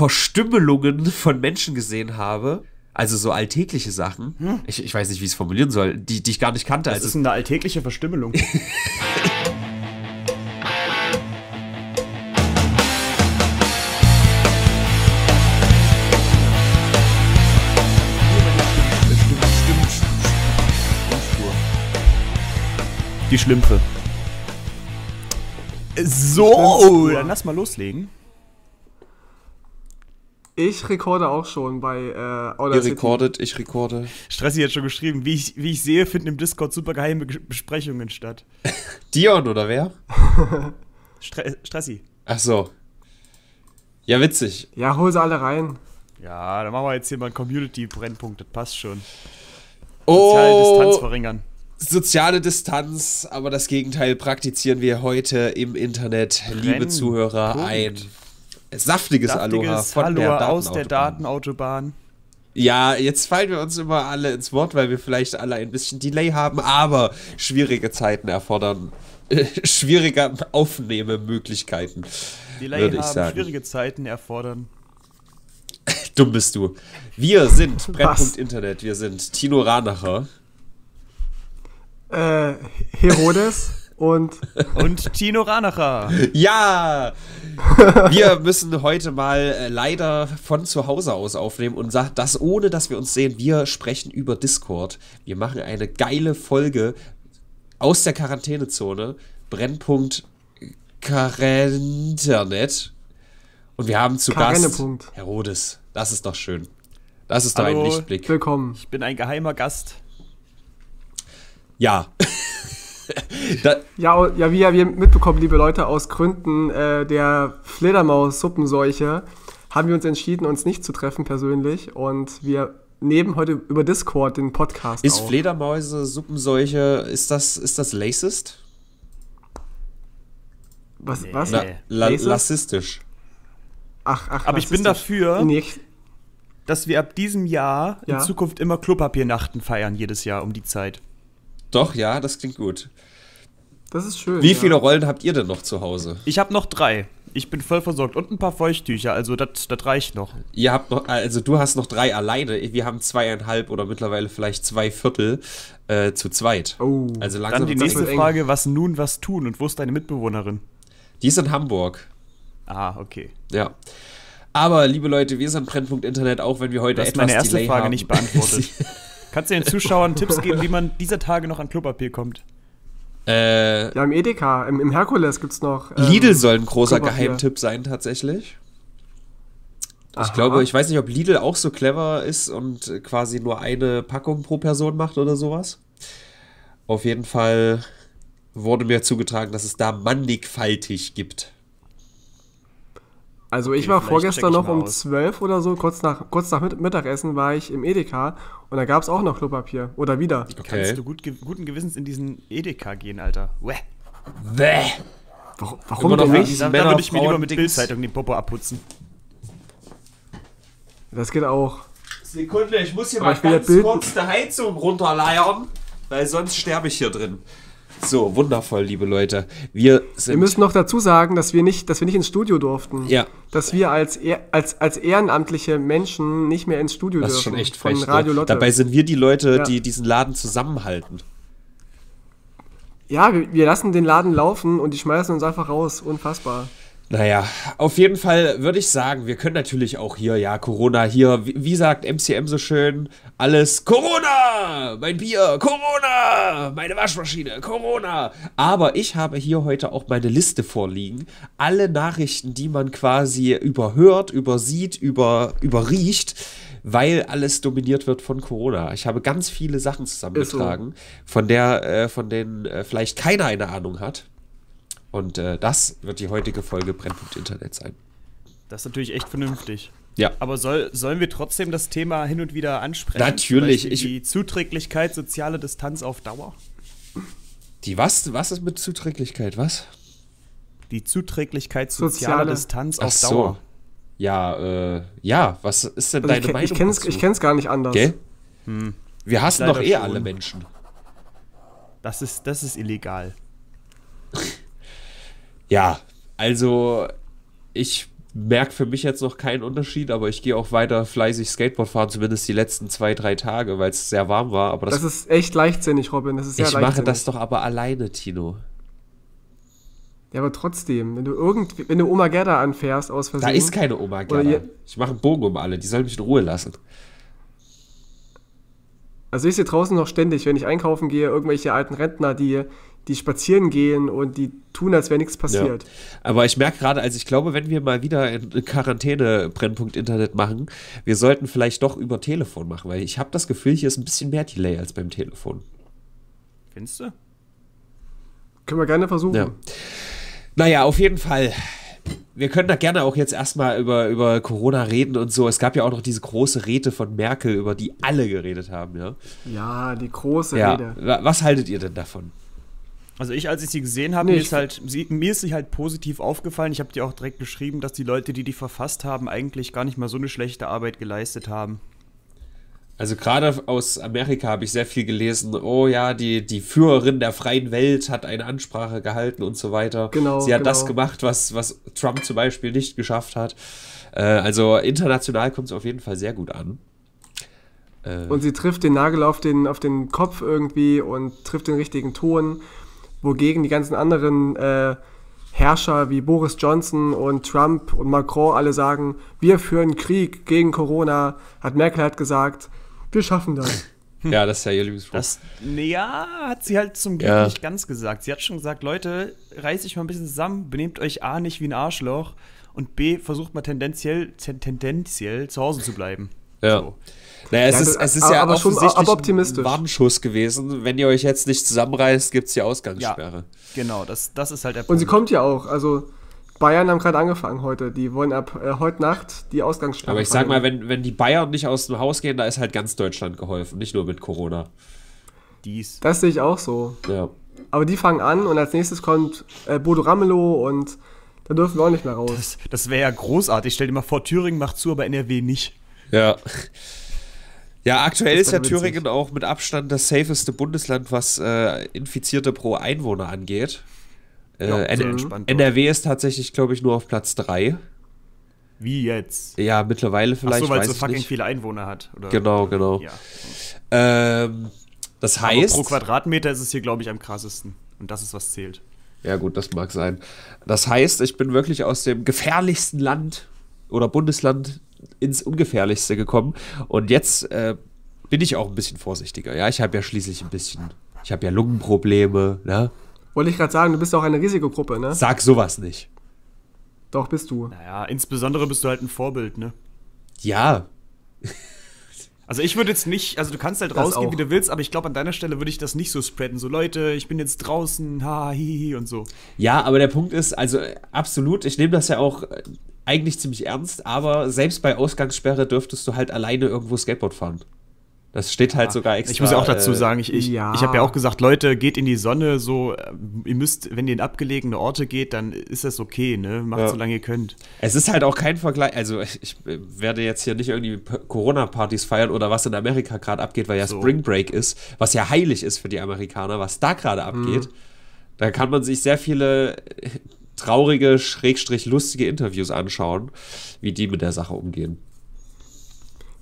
Verstümmelungen von Menschen gesehen habe. Also so alltägliche Sachen. Hm. Ich, ich, weiß nicht, wie ich es formulieren soll, die, die ich gar nicht kannte. Was also ist eine alltägliche Verstümmelung? Die Schlümpfe. So, dann lass mal loslegen. Ich rekorde auch schon bei äh, Outer Ihr City. rekordet, ich rekorde. Stressi hat schon geschrieben, wie ich, wie ich sehe, finden im Discord super geheime Besprechungen statt. Dion oder wer? Stre Stressi. Ach so. Ja, witzig. Ja, hol sie alle rein. Ja, dann machen wir jetzt hier mal einen Community-Brennpunkt, das passt schon. Oh, Soziale Distanz verringern. Soziale Distanz, aber das Gegenteil praktizieren wir heute im Internet, liebe Zuhörer, ein saftiges, saftiges Aloha von Halloa der aus der Datenautobahn. Ja, jetzt fallen wir uns immer alle ins Wort, weil wir vielleicht alle ein bisschen Delay haben, aber schwierige Zeiten erfordern äh, schwierige Aufnehmemöglichkeiten. Delay würde ich haben, sagen. schwierige Zeiten erfordern. Dumm bist du. Wir sind Brennpunkt Internet, wir sind Tino Ranacher. Äh, Herodes und. Und Tino Ranacher. Ja! Wir müssen heute mal äh, leider von zu Hause aus aufnehmen und sagt das ohne, dass wir uns sehen. Wir sprechen über Discord. Wir machen eine geile Folge aus der Quarantänezone. Brennpunkt Internet Und wir haben zu Gast Herodes. Das ist doch schön. Das ist doch Hallo, ein Lichtblick. Willkommen. Ich bin ein geheimer Gast. Ja. Da ja, ja, wie wir mitbekommen, liebe Leute, aus Gründen äh, der Fledermaus-Suppenseuche haben wir uns entschieden, uns nicht zu treffen persönlich und wir nehmen heute über Discord den Podcast Ist auf. Fledermäuse, Suppenseuche, ist das, ist das lacist? Was? Nee. was? Na, la lacist? Lassistisch. Ach, ach, Aber ich bin dafür, nicht. dass wir ab diesem Jahr ja? in Zukunft immer Klopapiernachten feiern, jedes Jahr um die Zeit. Doch, ja, das klingt gut. Das ist schön. Wie viele Rollen habt ihr denn noch zu Hause? Ich habe noch drei. Ich bin voll versorgt und ein paar Feuchttücher, also das reicht noch. Ihr habt noch, also du hast noch drei alleine. Wir haben zweieinhalb oder mittlerweile vielleicht zwei Viertel äh, zu zweit. Oh. Also langsam Dann die nächste Frage: Was nun, was tun und wo ist deine Mitbewohnerin? Die ist in Hamburg. Ah, okay. Ja. Aber liebe Leute, wir sind Brennpunkt Internet, auch wenn wir heute das etwas meine erste Delay Frage haben. nicht beantwortet. Kannst du den Zuschauern Tipps geben, wie man dieser Tage noch an Klopapier kommt? Äh, ja, im Edeka, im, im Herkules gibt es noch. Ähm, Lidl soll ein großer Geheimtipp sein, tatsächlich. Aha. Ich glaube, ich weiß nicht, ob Lidl auch so clever ist und quasi nur eine Packung pro Person macht oder sowas. Auf jeden Fall wurde mir zugetragen, dass es da mannigfaltig gibt. Also okay, ich war vorgestern ich noch um aus. 12 oder so, kurz nach, kurz nach Mittagessen war ich im Edeka und da gab es auch noch Klopapier. Oder wieder. Wie okay. kannst du gut, guten Gewissens in diesen Edeka gehen, Alter? Wäh. Wäh. Warum, warum nicht? Da, da würde ich mir lieber mit Bildzeitung den Popo abputzen. Das geht auch. Sekunde, ich muss hier Aber mal ganz kurz die Heizung runterleiern, weil sonst sterbe ich hier drin. So, wundervoll, liebe Leute. Wir, wir müssen noch dazu sagen, dass wir nicht, dass wir nicht ins Studio durften. Ja. Dass wir als, als, als ehrenamtliche Menschen nicht mehr ins Studio das dürfen. Das ist schon echt frech. Von ne? Radio Lotte. Dabei sind wir die Leute, ja. die diesen Laden zusammenhalten. Ja, wir, wir lassen den Laden laufen und die schmeißen uns einfach raus. Unfassbar. Naja, auf jeden Fall würde ich sagen, wir können natürlich auch hier, ja, Corona hier, wie, wie, sagt MCM so schön, alles Corona, mein Bier, Corona, meine Waschmaschine, Corona. Aber ich habe hier heute auch meine Liste vorliegen. Alle Nachrichten, die man quasi überhört, übersieht, über, überriecht, weil alles dominiert wird von Corona. Ich habe ganz viele Sachen zusammengetragen, so. von der, äh, von denen äh, vielleicht keiner eine Ahnung hat. Und äh, das wird die heutige Folge Brennpunkt Internet sein. Das ist natürlich echt vernünftig. Ja. Aber soll, sollen wir trotzdem das Thema hin und wieder ansprechen? Natürlich. ich, die Zuträglichkeit soziale Distanz auf Dauer. Die was? Was ist mit Zuträglichkeit? Was? Die Zuträglichkeit soziale, soziale. Distanz auf Ach Dauer. So. Ja, äh, ja, was ist denn also deine ich, Meinung? Ich kenn's, dazu? gar nicht anders. Gell? Hm. Wir hassen doch eh schon. alle Menschen. Das ist, das ist illegal. Ja, also ich merke für mich jetzt noch keinen Unterschied, aber ich gehe auch weiter fleißig Skateboard fahren, zumindest die letzten zwei, drei Tage, weil es sehr warm war. Aber das, das ist echt leichtsinnig, Robin. Das ist sehr ich mache das doch aber alleine, Tino. Ja, aber trotzdem, wenn du irgendwie, wenn du Oma Gerda anfährst aus Versehen. Da ist keine Oma Gerda. Ich mache einen Bogen um alle, die sollen mich in Ruhe lassen. Also ich sehe draußen noch ständig, wenn ich einkaufen gehe, irgendwelche alten Rentner, die die spazieren gehen und die tun, als wäre nichts passiert. Ja. Aber ich merke gerade, also ich glaube, wenn wir mal wieder eine Quarantäne-Brennpunkt-Internet machen, wir sollten vielleicht doch über Telefon machen, weil ich habe das Gefühl, hier ist ein bisschen mehr Delay als beim Telefon. Findest du? Können wir gerne versuchen. Ja. Naja, auf jeden Fall wir können da gerne auch jetzt erstmal über, über Corona reden und so. Es gab ja auch noch diese große Rede von Merkel, über die alle geredet haben, ja. Ja, die große ja. Rede. Was haltet ihr denn davon? Also ich, als ich sie gesehen habe, nee, mir, ist halt, sie, mir ist sie halt positiv aufgefallen. Ich habe dir auch direkt geschrieben, dass die Leute, die die verfasst haben, eigentlich gar nicht mal so eine schlechte Arbeit geleistet haben. Also gerade aus Amerika habe ich sehr viel gelesen. Oh ja, die, die Führerin der freien Welt hat eine Ansprache gehalten und so weiter. Genau, Sie hat genau. das gemacht, was, was Trump zum Beispiel nicht geschafft hat. Äh, also international kommt es auf jeden Fall sehr gut an. Äh, und sie trifft den Nagel auf den, auf den Kopf irgendwie und trifft den richtigen Ton wogegen die ganzen anderen äh, Herrscher wie Boris Johnson und Trump und Macron alle sagen, wir führen Krieg gegen Corona, hat Merkel halt gesagt, wir schaffen das. Ja, das ist ja ihr Lieblingsspruch. ja, hat sie halt zum Glück ja. nicht ganz gesagt. Sie hat schon gesagt, Leute, reißt euch mal ein bisschen zusammen, benehmt euch A nicht wie ein Arschloch und B versucht mal tendenziell, tendenziell zu Hause zu bleiben. Ja. So. Naja, es, ja, ist, es ist ja aber offensichtlich schon, aber optimistisch. ein Warnschuss gewesen. Wenn ihr euch jetzt nicht zusammenreißt, gibt es die Ausgangssperre. Ja, genau, das, das ist halt der Punkt. Und sie kommt ja auch. Also Bayern haben gerade angefangen heute. Die wollen ab äh, heute Nacht die Ausgangssperre. Aber ich sag mal, wenn, wenn die Bayern nicht aus dem Haus gehen, da ist halt ganz Deutschland geholfen, nicht nur mit Corona. Dies. Das sehe ich auch so. Ja. Aber die fangen an und als nächstes kommt äh, Bodo Ramelow und da dürfen wir auch nicht mehr raus. Das, das wäre ja großartig. Stell dir mal vor, Thüringen macht zu, aber NRW nicht. Ja. Ja, aktuell ist ja Thüringen auch mit Abstand das safeste Bundesland, was äh, Infizierte pro Einwohner angeht. Äh, ja, N NRW ist tatsächlich, glaube ich, nur auf Platz 3. Wie jetzt? Ja, mittlerweile vielleicht. Ach so, weil es so fucking nicht. viele Einwohner hat. Oder? Genau, genau. Ja. Ähm, das heißt. Aber pro Quadratmeter ist es hier, glaube ich, am krassesten. Und das ist, was zählt. Ja, gut, das mag sein. Das heißt, ich bin wirklich aus dem gefährlichsten Land oder Bundesland ins Ungefährlichste gekommen. Und jetzt äh, bin ich auch ein bisschen vorsichtiger. Ja, ich habe ja schließlich ein bisschen, ich habe ja Lungenprobleme. Ne? Wollte ich gerade sagen, du bist auch eine Risikogruppe, ne? Sag sowas nicht. Doch, bist du. Naja, insbesondere bist du halt ein Vorbild, ne? Ja. Also ich würde jetzt nicht, also du kannst halt rausgehen, wie du willst, aber ich glaube, an deiner Stelle würde ich das nicht so spreaden. So Leute, ich bin jetzt draußen, ha, hi, hi und so. Ja, aber der Punkt ist, also äh, absolut, ich nehme das ja auch äh, eigentlich ziemlich ernst, aber selbst bei Ausgangssperre dürftest du halt alleine irgendwo Skateboard fahren. Das steht halt ah, sogar extra. Ich muss ja auch dazu äh, sagen, ich, ich, ja. ich habe ja auch gesagt, Leute, geht in die Sonne, so, äh, ihr müsst, wenn ihr in abgelegene Orte geht, dann ist das okay, ne? Macht ja. so lange ihr könnt. Es ist halt auch kein Vergleich, also ich, ich werde jetzt hier nicht irgendwie Corona-Partys feiern oder was in Amerika gerade abgeht, weil ja so. Spring Break ist, was ja heilig ist für die Amerikaner, was da gerade abgeht. Mhm. Da kann man sich sehr viele traurige, schrägstrich lustige Interviews anschauen, wie die mit der Sache umgehen.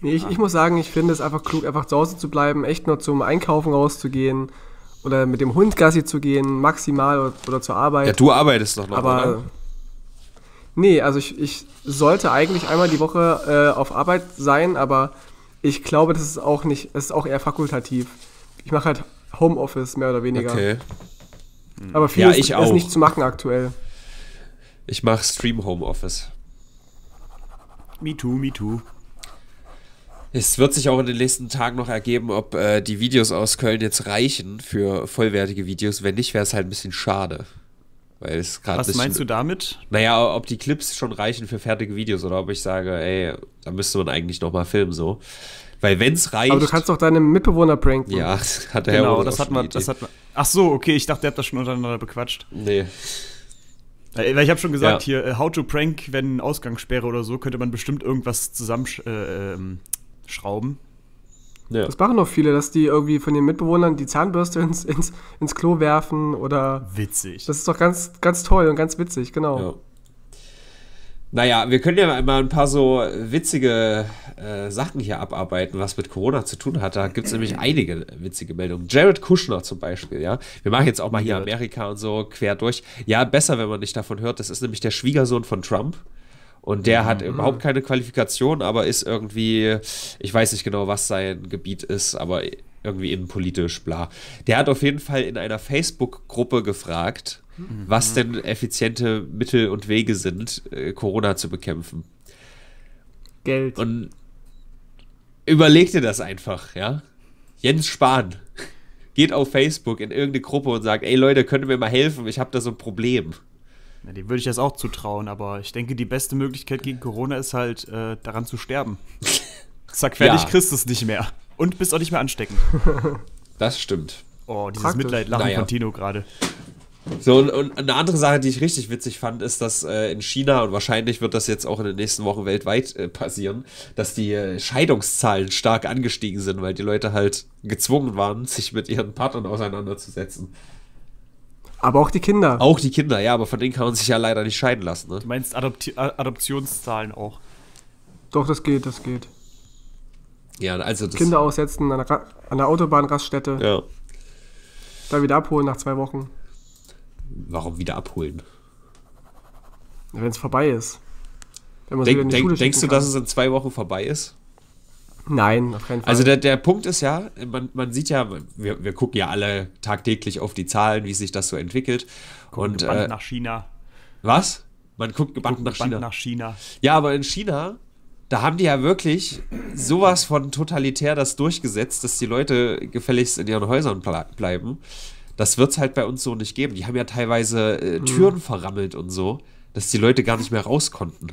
Nee, ich, ich, muss sagen, ich finde es einfach klug, einfach zu Hause zu bleiben, echt nur zum Einkaufen rauszugehen oder mit dem Hund Gassi zu gehen, maximal oder, oder zur Arbeit. Ja, du arbeitest doch noch, Aber, oder? Nee, also ich, ich sollte eigentlich einmal die Woche äh, auf Arbeit sein, aber ich glaube, das ist auch nicht, es ist auch eher fakultativ. Ich mache halt Homeoffice mehr oder weniger. Okay. Aber hm. viel ja, ist, ist nicht zu machen aktuell. Ich mache Stream Homeoffice. Me too, me too. Es wird sich auch in den nächsten Tagen noch ergeben, ob äh, die Videos aus Köln jetzt reichen für vollwertige Videos. Wenn nicht, wäre es halt ein bisschen schade. Weil es Was bisschen, meinst du damit? Naja, ob die Clips schon reichen für fertige Videos oder ob ich sage, ey, da müsste man eigentlich nochmal filmen so. Weil wenn es reicht. Aber du kannst doch deinem Mitbewohner pranken. Ja, hat er genau, ja auch das das hat man. Ach so, okay, ich dachte, der hat das schon untereinander bequatscht. Nee. Äh, weil ich habe schon gesagt, ja. hier, äh, How to Prank, wenn Ausgangssperre oder so, könnte man bestimmt irgendwas zusammenschrauben. Äh, ähm, ja. Das machen noch viele, dass die irgendwie von den Mitbewohnern die Zahnbürste ins, ins, ins Klo werfen oder. Witzig. Das ist doch ganz, ganz toll und ganz witzig, genau. Ja. Naja, wir können ja mal ein paar so witzige äh, Sachen hier abarbeiten, was mit Corona zu tun hat. Da gibt es nämlich einige witzige Meldungen. Jared Kushner zum Beispiel, ja. Wir machen jetzt auch mal hier Amerika und so quer durch. Ja, besser, wenn man nicht davon hört. Das ist nämlich der Schwiegersohn von Trump. Und der hat mhm. überhaupt keine Qualifikation, aber ist irgendwie, ich weiß nicht genau, was sein Gebiet ist, aber irgendwie innenpolitisch, bla. Der hat auf jeden Fall in einer Facebook-Gruppe gefragt, mhm. was denn effiziente Mittel und Wege sind, äh, Corona zu bekämpfen. Geld. Und überleg dir das einfach, ja? Jens Spahn geht auf Facebook in irgendeine Gruppe und sagt, ey Leute, könnt ihr mir mal helfen? Ich habe da so ein Problem. Ja, dem würde ich das auch zutrauen, aber ich denke, die beste Möglichkeit gegen Corona ist halt, äh, daran zu sterben. Zack, fertig, ja. kriegst nicht mehr. Und bist auch nicht mehr ansteckend. Das stimmt. Oh, dieses Mitleidlachen naja. von Tino gerade. So, und, und, eine andere Sache, die ich richtig witzig fand, ist, dass äh, in China, und wahrscheinlich wird das jetzt auch in den nächsten Wochen weltweit äh, passieren, dass die äh, Scheidungszahlen stark angestiegen sind, weil die Leute halt gezwungen waren, sich mit ihren Partnern auseinanderzusetzen. Aber auch die Kinder. Auch die Kinder, ja, aber von denen kann man sich ja leider nicht scheiden lassen. Ne? Du meinst Adopti Adoptionszahlen auch? Doch, das geht, das geht. Ja, also das Kinder aussetzen an der, an der Autobahnraststätte. Ja. Dann wieder abholen nach zwei Wochen warum wieder abholen? Wenn es vorbei ist. Denk, denk, denkst du, kann. dass es in zwei Wochen vorbei ist? Nein, auf keinen Fall. Also der, der Punkt ist ja, man, man sieht ja, wir, wir gucken ja alle tagtäglich auf die Zahlen, wie sich das so entwickelt. Gucken und gebannt äh, nach China. Was? Man guckt gebannt, nach, gebannt China. nach China. Ja, aber in China, da haben die ja wirklich sowas von totalitär das durchgesetzt, dass die Leute gefälligst in ihren Häusern bleiben. Das wird es halt bei uns so nicht geben. Die haben ja teilweise äh, mhm. Türen mhm. verrammelt und so, dass die Leute gar nicht mehr raus konnten.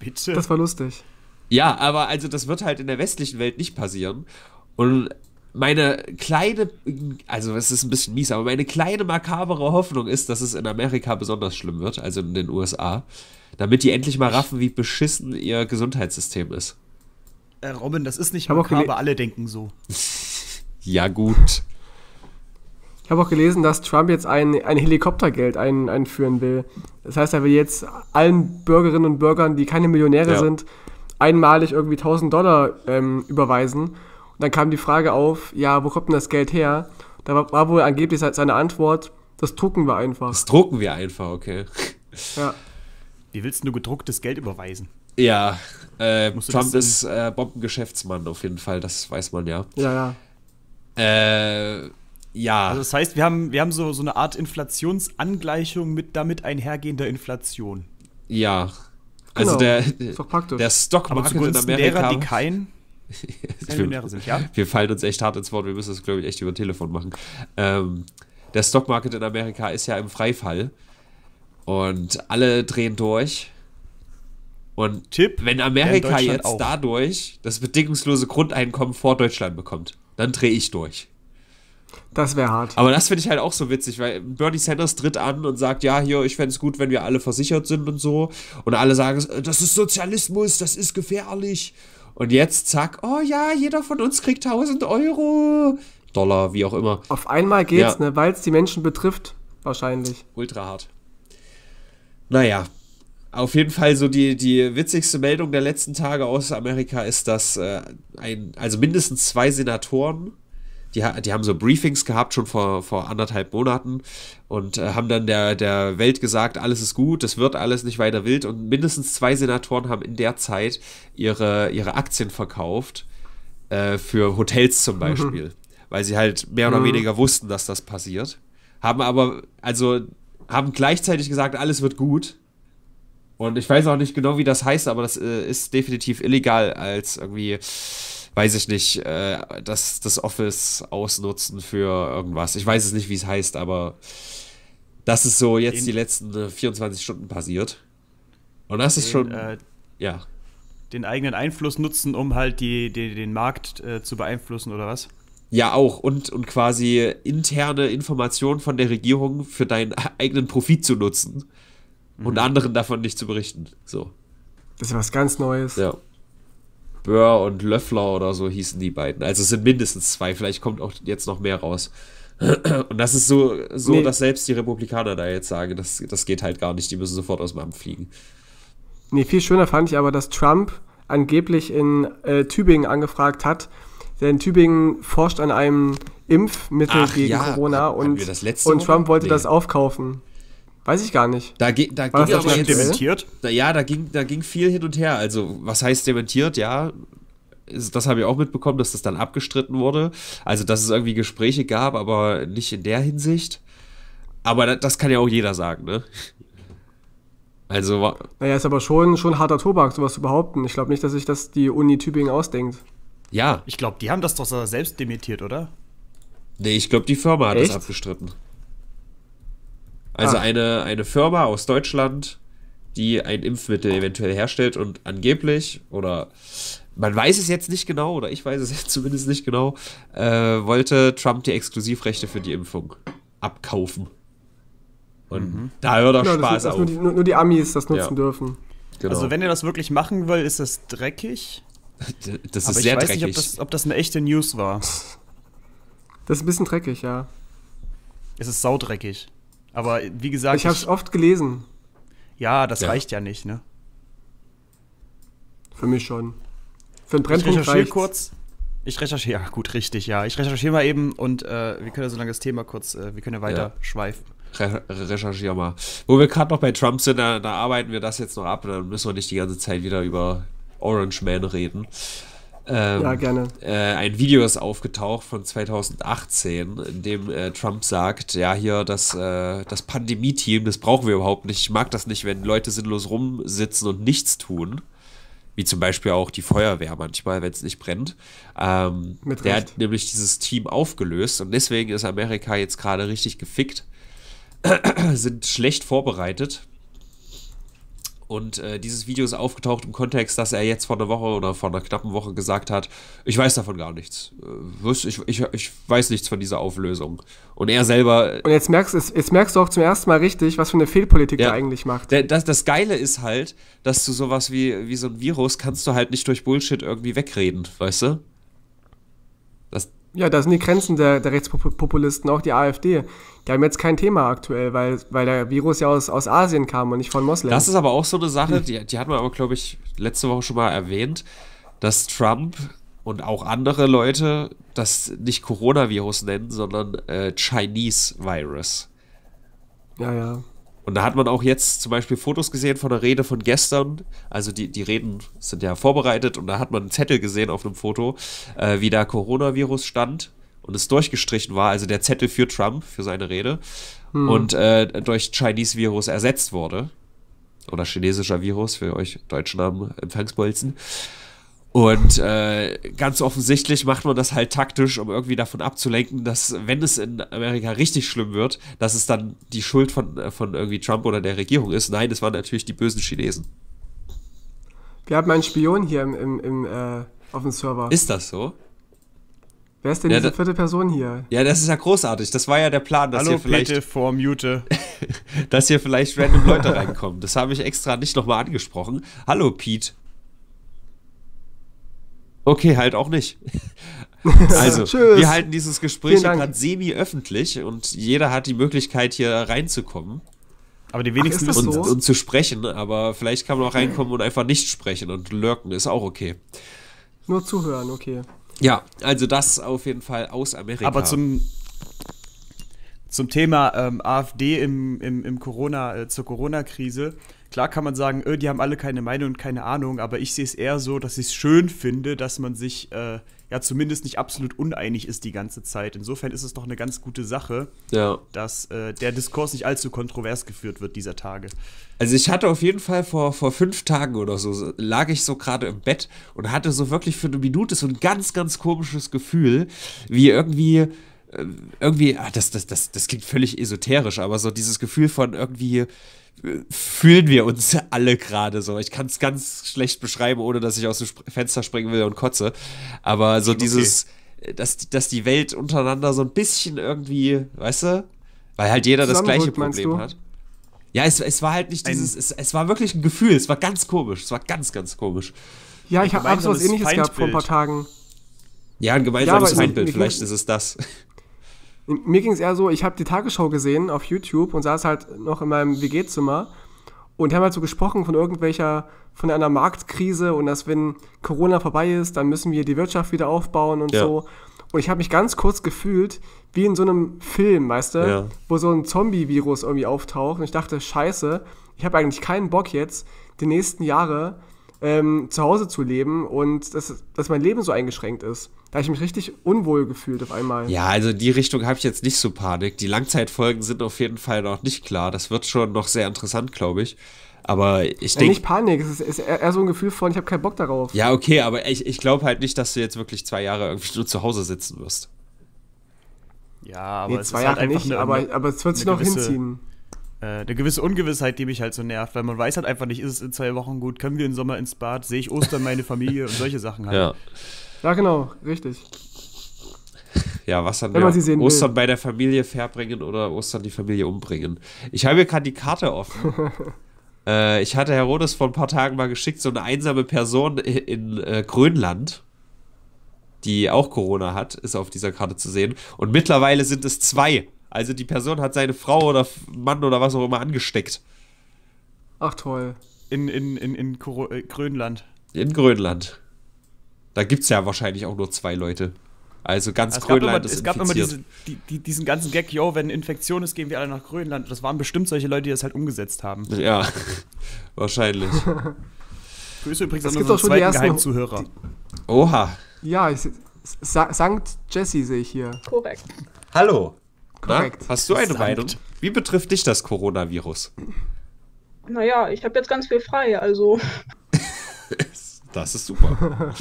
Bitte? Das war lustig. Ja, aber also das wird halt in der westlichen Welt nicht passieren. Und meine kleine, also es ist ein bisschen mies, aber meine kleine makabere Hoffnung ist, dass es in Amerika besonders schlimm wird, also in den USA, damit die endlich mal raffen, wie beschissen ihr Gesundheitssystem ist. Äh, Robin, das ist nicht makaber, alle denken so. ja gut. Ich habe auch gelesen, dass Trump jetzt ein, ein Helikoptergeld ein, einführen will. Das heißt, er will jetzt allen Bürgerinnen und Bürgern, die keine Millionäre ja. sind, einmalig irgendwie 1000 Dollar ähm, überweisen. Und dann kam die Frage auf, ja, wo kommt denn das Geld her? Da war, war wohl angeblich seine Antwort, das drucken wir einfach. Das drucken wir einfach, okay. Ja. Wie willst du gedrucktes Geld überweisen? Ja, äh, Trump ist äh, Bombengeschäftsmann auf jeden Fall, das weiß man ja. Ja, ja. Äh, ja. Also das heißt, wir haben, wir haben so, so eine Art Inflationsangleichung mit damit einhergehender Inflation. Ja. Also genau. der, der Stockmarkt in Amerika. Derer, die kein sind, ja. Wir fallen uns echt hart ins Wort, wir müssen das, glaube ich, echt über Telefon machen. Ähm, der Stockmarkt in Amerika ist ja im Freifall. Und alle drehen durch. Und Tipp, wenn Amerika jetzt auch. dadurch das bedingungslose Grundeinkommen vor Deutschland bekommt, dann drehe ich durch. Das wäre hart. Aber das finde ich halt auch so witzig, weil Bernie Sanders tritt an und sagt, ja, hier, ich fände es gut, wenn wir alle versichert sind und so. Und alle sagen, äh, das ist Sozialismus, das ist gefährlich. Und jetzt zack, oh ja, jeder von uns kriegt 1000 Euro, Dollar, wie auch immer. Auf einmal geht's, ja. ne, weil es die Menschen betrifft, wahrscheinlich. Ultra hart. Naja, auf jeden Fall so die, die witzigste Meldung der letzten Tage aus Amerika ist, dass äh, ein, also mindestens zwei Senatoren die, die haben so Briefings gehabt schon vor, vor anderthalb Monaten und äh, haben dann der, der Welt gesagt, alles ist gut, es wird alles nicht weiter wild und mindestens zwei Senatoren haben in der Zeit ihre, ihre Aktien verkauft äh, für Hotels zum mhm. Beispiel, mhm. weil sie halt mehr oder mhm. weniger wussten, dass das passiert. Haben aber, also haben gleichzeitig gesagt, alles wird gut. Und ich weiß auch nicht genau, wie das heißt, aber das äh, ist definitiv illegal als irgendwie weiß ich nicht, äh, das, das Office ausnutzen für irgendwas. Ich weiß es nicht, wie es heißt, aber das ist so jetzt in, die letzten 24 äh, Stunden passiert. Und das ist schon, äh, ja. Den eigenen Einfluss nutzen, um halt die, die den Markt äh, zu beeinflussen oder was? Ja, auch. Und, und quasi interne Informationen von der Regierung für deinen eigenen Profit zu nutzen mhm. und anderen davon nicht zu berichten. So. Das ist was ganz Neues. Ja. Böhr und Löffler oder so hießen die beiden. Also es sind mindestens zwei, vielleicht kommt auch jetzt noch mehr raus. Und das ist so, so nee. dass selbst die Republikaner da jetzt sagen, das, das geht halt gar nicht, die müssen sofort aus dem Amt fliegen. Nee, viel schöner fand ich aber, dass Trump angeblich in äh, Tübingen angefragt hat, denn Tübingen forscht an einem Impfmittel Ach, gegen ja. Corona Haben und, und Trump wollte nee. das aufkaufen. Weiß ich gar nicht. Da, ge da War ging das aber jetzt, dementiert? Da, ja, da ging, da ging viel hin und her. Also, was heißt dementiert? Ja, das habe ich auch mitbekommen, dass das dann abgestritten wurde. Also, dass es irgendwie Gespräche gab, aber nicht in der Hinsicht. Aber das kann ja auch jeder sagen, ne? Also. Naja, ist aber schon, schon harter Tobak, sowas zu behaupten. Ich glaube nicht, dass sich das die Uni Tübingen ausdenkt. Ja. Ich glaube, die haben das doch selbst dementiert, oder? Nee, ich glaube, die Firma hat Echt? das abgestritten. Also ah. eine, eine Firma aus Deutschland, die ein Impfmittel eventuell herstellt und angeblich oder man weiß es jetzt nicht genau, oder ich weiß es jetzt zumindest nicht genau, äh, wollte Trump die Exklusivrechte für die Impfung abkaufen. Und mhm. da hört doch genau, Spaß das, auf. Nur die, nur, die, Amis das nutzen ja. dürfen. Genau. Also wenn ihr das wirklich machen wollt, ist das dreckig. das ist Aber sehr dreckig. Ich weiß dreckig. nicht, ob das, ob das, eine echte News war. Das ist ein bisschen dreckig, ja. Es ist saudreckig. Aber wie gesagt. Ich habe es oft gelesen. Ja, das ja. reicht ja nicht, ne? Für mich schon. Für einen Brennpunkt ich recherchiere kurz. Ich recherchiere, ja gut, richtig, ja. Ich recherchiere mal eben und äh, wir können ja so lange das Thema kurz, äh, wir können ja weiter ja. schweifen. Re recherchiere mal. Wo wir gerade noch bei Trump sind, da, da, arbeiten wir das jetzt noch ab, dann müssen wir nicht die ganze Zeit wieder über Orange Man reden. Ähm, ja, gerne. Äh, ein Video ist aufgetaucht von 2018, in dem äh, Trump sagt, ja, hier das, äh, das Pandemie-Team, das brauchen wir überhaupt nicht. Ich mag das nicht, wenn Leute sinnlos rumsitzen und nichts tun. Wie zum Beispiel auch die Feuerwehr manchmal, wenn es nicht brennt. Ähm, Mit der hat nämlich dieses Team aufgelöst und deswegen ist Amerika jetzt gerade richtig gefickt, sind schlecht vorbereitet und äh, dieses Video ist aufgetaucht im Kontext, dass er jetzt vor einer Woche oder vor einer knappen Woche gesagt hat, ich weiß davon gar nichts. Äh, ich, ich, ich weiß nichts von dieser Auflösung. Und er selber. Äh, Und jetzt merkst, jetzt merkst du auch zum ersten Mal richtig, was für eine Fehlpolitik ja, er eigentlich macht. Das, das Geile ist halt, dass du sowas wie, wie so ein Virus kannst du halt nicht durch Bullshit irgendwie wegreden, weißt du? Ja, da sind die Grenzen der, der Rechtspopulisten, auch die AfD. Die haben jetzt kein Thema aktuell, weil, weil der Virus ja aus, aus Asien kam und nicht von Moslems. Das ist aber auch so eine Sache, die, die hat man aber, glaube ich, letzte Woche schon mal erwähnt, dass Trump und auch andere Leute das nicht Coronavirus nennen, sondern äh, Chinese Virus. Ja, ja. Und da hat man auch jetzt zum Beispiel Fotos gesehen von der Rede von gestern. Also die, die Reden sind ja vorbereitet und da hat man einen Zettel gesehen auf einem Foto, äh, wie da Coronavirus stand und es durchgestrichen war. Also der Zettel für Trump, für seine Rede. Hm. Und äh, durch Chinese Virus ersetzt wurde. Oder chinesischer Virus für euch deutschen Namen Empfangsbolzen. Und äh, ganz offensichtlich macht man das halt taktisch, um irgendwie davon abzulenken, dass, wenn es in Amerika richtig schlimm wird, dass es dann die Schuld von, äh, von irgendwie Trump oder der Regierung ist. Nein, es waren natürlich die bösen Chinesen. Wir haben einen Spion hier im, im, im äh, auf dem Server. Ist das so? Wer ist denn ja, diese vierte Person hier? Ja, das ist ja großartig. Das war ja der Plan, dass Hallo, hier vielleicht. Bitte vor Mute. dass hier vielleicht random Leute reinkommen. Das habe ich extra nicht nochmal angesprochen. Hallo, Pete. Okay, halt auch nicht. Also, wir halten dieses Gespräch gerade semi-öffentlich und jeder hat die Möglichkeit, hier reinzukommen. Aber die wenigsten Ach, und, so? und, zu sprechen, aber vielleicht kann man auch reinkommen und einfach nicht sprechen und lurken ist auch okay. Nur zuhören, okay. Ja, also das auf jeden Fall aus Amerika. Aber zum, zum Thema ähm, AfD im, im, im Corona, äh, zur Corona-Krise Klar kann man sagen, öh, die haben alle keine Meinung und keine Ahnung, aber ich sehe es eher so, dass ich es schön finde, dass man sich äh, ja zumindest nicht absolut uneinig ist die ganze Zeit. Insofern ist es doch eine ganz gute Sache, ja. dass äh, der Diskurs nicht allzu kontrovers geführt wird dieser Tage. Also ich hatte auf jeden Fall vor, vor fünf Tagen oder so, lag ich so gerade im Bett und hatte so wirklich für eine Minute so ein ganz, ganz komisches Gefühl, wie irgendwie äh, irgendwie, ach, das, das, das, das klingt völlig esoterisch, aber so dieses Gefühl von irgendwie, fühlen wir uns alle gerade so. Ich kann es ganz schlecht beschreiben, ohne dass ich aus dem Fenster springen will und kotze. Aber so okay. dieses, äh, dass, dass die Welt untereinander so ein bisschen irgendwie, weißt du? Weil halt jeder das gleiche Problem hat. Ja, es, es war halt nicht dieses, es, es war wirklich ein Gefühl, es war ganz komisch, es war ganz, ganz komisch. Ja, ich habe auch so was ähnliches Feindbild. gehabt vor ein paar Tagen. Ja, ein gemeinsames ja, Feindbild, vielleicht ist es das. Mir ging es eher so, ich habe die Tagesschau gesehen auf YouTube und saß halt noch in meinem WG-Zimmer und haben halt so gesprochen von irgendwelcher, von einer Marktkrise und dass wenn Corona vorbei ist, dann müssen wir die Wirtschaft wieder aufbauen und ja. so. Und ich habe mich ganz kurz gefühlt wie in so einem Film, weißt du, ja. wo so ein Zombie-Virus irgendwie auftaucht. Und ich dachte, scheiße, ich habe eigentlich keinen Bock jetzt, die nächsten Jahre ähm, zu Hause zu leben und dass, dass mein Leben so eingeschränkt ist. Da habe ich mich richtig unwohl gefühlt auf einmal. Ja, also in die Richtung habe ich jetzt nicht so Panik. Die Langzeitfolgen sind auf jeden Fall noch nicht klar. Das wird schon noch sehr interessant, glaube ich. Aber ich denke. Ja, nicht Panik, es ist, eher so ein Gefühl von, ich habe keinen Bock darauf. Ja, okay, aber ich, ich glaube halt nicht, dass du jetzt wirklich zwei Jahre irgendwie nur zu Hause sitzen wirst. Ja, aber nee, zwei halt Jahre halt nicht, eine, aber, aber es wird sich noch gewisse, hinziehen. Äh, eine gewisse Ungewissheit, die mich halt so nervt, weil man weiß halt einfach nicht, ist es in zwei Wochen gut, können wir im Sommer ins Bad, sehe ich Ostern meine Familie und solche Sachen halt. Ja, ja genau, richtig. Ja, was dann Wenn man sie sehen Ostern will. bei der Familie verbringen oder Ostern die Familie umbringen. Ich habe hier gerade die Karte offen. äh, ich hatte Herodes vor ein paar Tagen mal geschickt, so eine einsame Person in, in äh, Grönland, die auch Corona hat, ist auf dieser Karte zu sehen. Und mittlerweile sind es zwei. Also die Person hat seine Frau oder Mann oder was auch immer angesteckt. Ach toll. In, in, in, in äh, Grönland. In Grönland. Da gibt es ja wahrscheinlich auch nur zwei Leute. Also ganz es Grönland immer, ist Es gab infiziert. immer diese, die, diesen ganzen Gag, yo, wenn Infektion ist, gehen wir alle nach Grönland. Das waren bestimmt solche Leute, die das halt umgesetzt haben. Ja, wahrscheinlich. Grüße übrigens an unsere zweiten ersten, Geheimzuhörer. Die, Oha. Ja, ich, Sankt Jesse sehe ich hier. Korrekt. Hallo. Korrekt. hast du eine Meinung? Wie betrifft dich das Coronavirus? Naja, ich habe jetzt ganz viel frei, also. das ist super.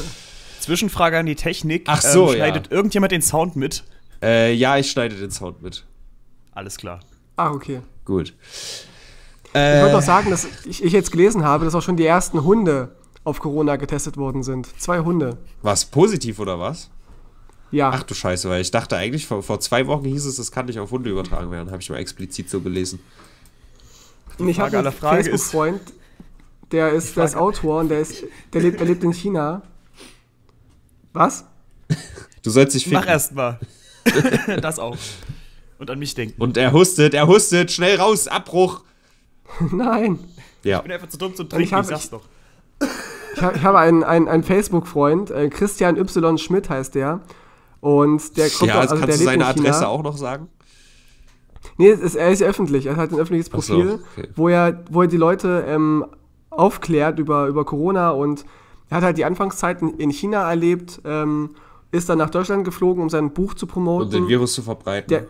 Zwischenfrage an die Technik. Ach so, ähm, Schneidet ja. irgendjemand den Sound mit? Äh, ja, ich schneide den Sound mit. Alles klar. Ah, okay. Gut. Äh, ich wollte äh, noch sagen, dass ich, ich jetzt gelesen habe, dass auch schon die ersten Hunde auf Corona getestet worden sind. Zwei Hunde. Was, positiv oder was? Ja. Ach du Scheiße, weil ich dachte eigentlich, vor, vor zwei Wochen hieß es, das kann nicht auf Hunde übertragen werden. Habe ich mal explizit so gelesen. Und ich habe einen Facebook-Freund, der ist, der Autor und der, ist, der, lebt, der lebt in China. Was? Du sollst dich finden. Mach erst mal. das auch. Und an mich denken. Und er hustet, er hustet, schnell raus, Abbruch. Nein. Ja. Ich bin einfach zu dumm zum Trinken, ich, hab, ich sag's doch. Ich, ich habe einen, einen, einen Facebook-Freund, äh, Christian Y. Schmidt heißt der. Und der kommt ja, also kannst der du seine Adresse auch noch sagen? Nee, ist, er ist ja öffentlich. Er hat ein öffentliches Profil, so, okay. wo, er, wo er die Leute ähm, aufklärt über, über Corona und er hat halt die Anfangszeiten in China erlebt, ähm, ist dann nach Deutschland geflogen, um sein Buch zu promoten. Und den Virus zu verbreiten. Der,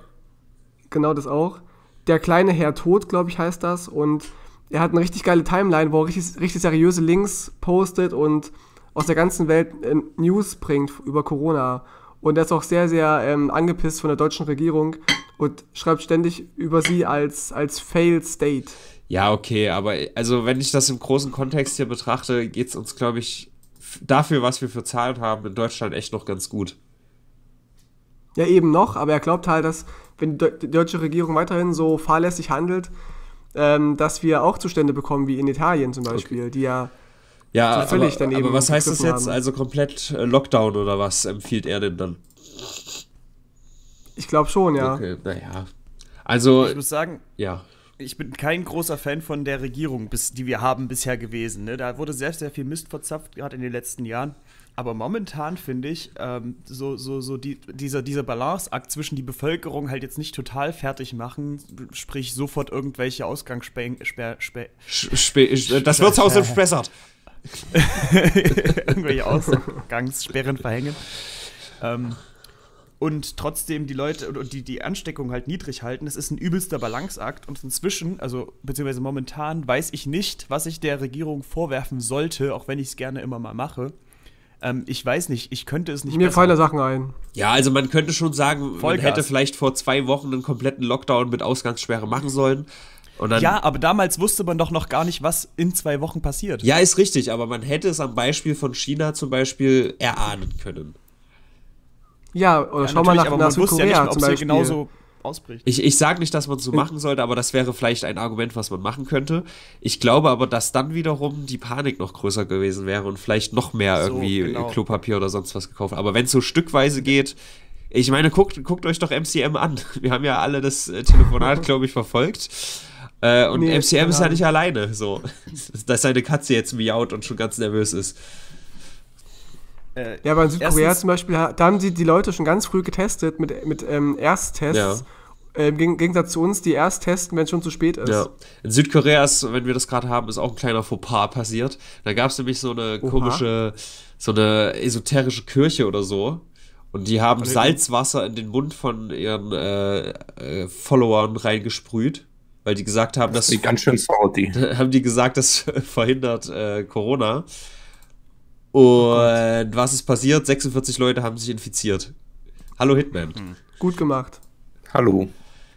genau das auch. Der kleine Herr Tod, glaube ich, heißt das. Und er hat eine richtig geile Timeline, wo er richtig, richtig seriöse Links postet und aus der ganzen Welt ähm, News bringt über Corona. Und er ist auch sehr, sehr ähm, angepisst von der deutschen Regierung und schreibt ständig über sie als, als Failed State. Ja, okay, aber also wenn ich das im großen Kontext hier betrachte, geht es uns, glaube ich, dafür, was wir für Zahlen haben, in Deutschland echt noch ganz gut. Ja, eben noch, aber er glaubt halt, dass wenn die deutsche Regierung weiterhin so fahrlässig handelt, ähm, dass wir auch Zustände bekommen wie in Italien zum Beispiel, okay. die ja ja, so aber, aber was heißt das jetzt? Haben. Also komplett äh, Lockdown oder was empfiehlt er denn dann? Ich glaube schon, ja. Okay, naja. Also. Ich muss sagen. Ja. Ich bin kein großer Fan von der Regierung, bis, die wir haben bisher gewesen. Ne? Da wurde sehr, sehr viel Mist verzapft, gerade in den letzten Jahren. Aber momentan finde ich, ähm, so, so, so die, dieser, dieser Balanceakt zwischen die Bevölkerung halt jetzt nicht total fertig machen, sprich sofort irgendwelche Ausgangssperren. Äh, das Wirtshaus entspessert. irgendwelche Ausgangssperren verhängen. Ähm, und trotzdem die Leute und die, die Ansteckung halt niedrig halten. das ist ein übelster Balanceakt und inzwischen, also beziehungsweise momentan, weiß ich nicht, was ich der Regierung vorwerfen sollte, auch wenn ich es gerne immer mal mache. Ähm, ich weiß nicht, ich könnte es nicht. Mir fallen da Sachen ein. Ja, also man könnte schon sagen, Vollgas. man hätte vielleicht vor zwei Wochen einen kompletten Lockdown mit Ausgangssperre machen sollen ja, aber damals wusste man doch noch gar nicht, was in zwei Wochen passiert. Ja, ist richtig, aber man hätte es am Beispiel von China zum Beispiel erahnen können. Ja, oder ja, schau mal nach, aber nach man Korea ja nicht, ob es genauso ausbricht. Ich, ich sage nicht, dass man es so hm. machen sollte, aber das wäre vielleicht ein Argument, was man machen könnte. Ich glaube aber, dass dann wiederum die Panik noch größer gewesen wäre und vielleicht noch mehr so, irgendwie genau. Klopapier oder sonst was gekauft. Aber wenn es so stückweise geht, ich meine, guckt, guckt euch doch MCM an. Wir haben ja alle das äh, Telefonat, glaube ich, verfolgt. Äh, und nee, MCM ist ja nicht alleine, so. Dass seine Katze jetzt miaut und schon ganz nervös ist. Äh, ja, aber in Südkorea zum Beispiel, da haben die, die Leute schon ganz früh getestet mit, mit ähm, Ersttests. Ja. Im ähm, Gegensatz zu uns, die erst testen, wenn es schon zu spät ist. Ja. In Südkorea ist, wenn wir das gerade haben, ist auch ein kleiner Fauxpas passiert. Da gab es nämlich so eine Oha. komische, so eine esoterische Kirche oder so. Und die haben Salzwasser in den Mund von ihren äh, äh, Followern reingesprüht weil die gesagt haben, das dass. ganz schön salty. Haben die gesagt, das verhindert äh, Corona. Und oh was ist passiert? 46 Leute haben sich infiziert. Hallo Hitman. Mhm. Gut gemacht. Hallo.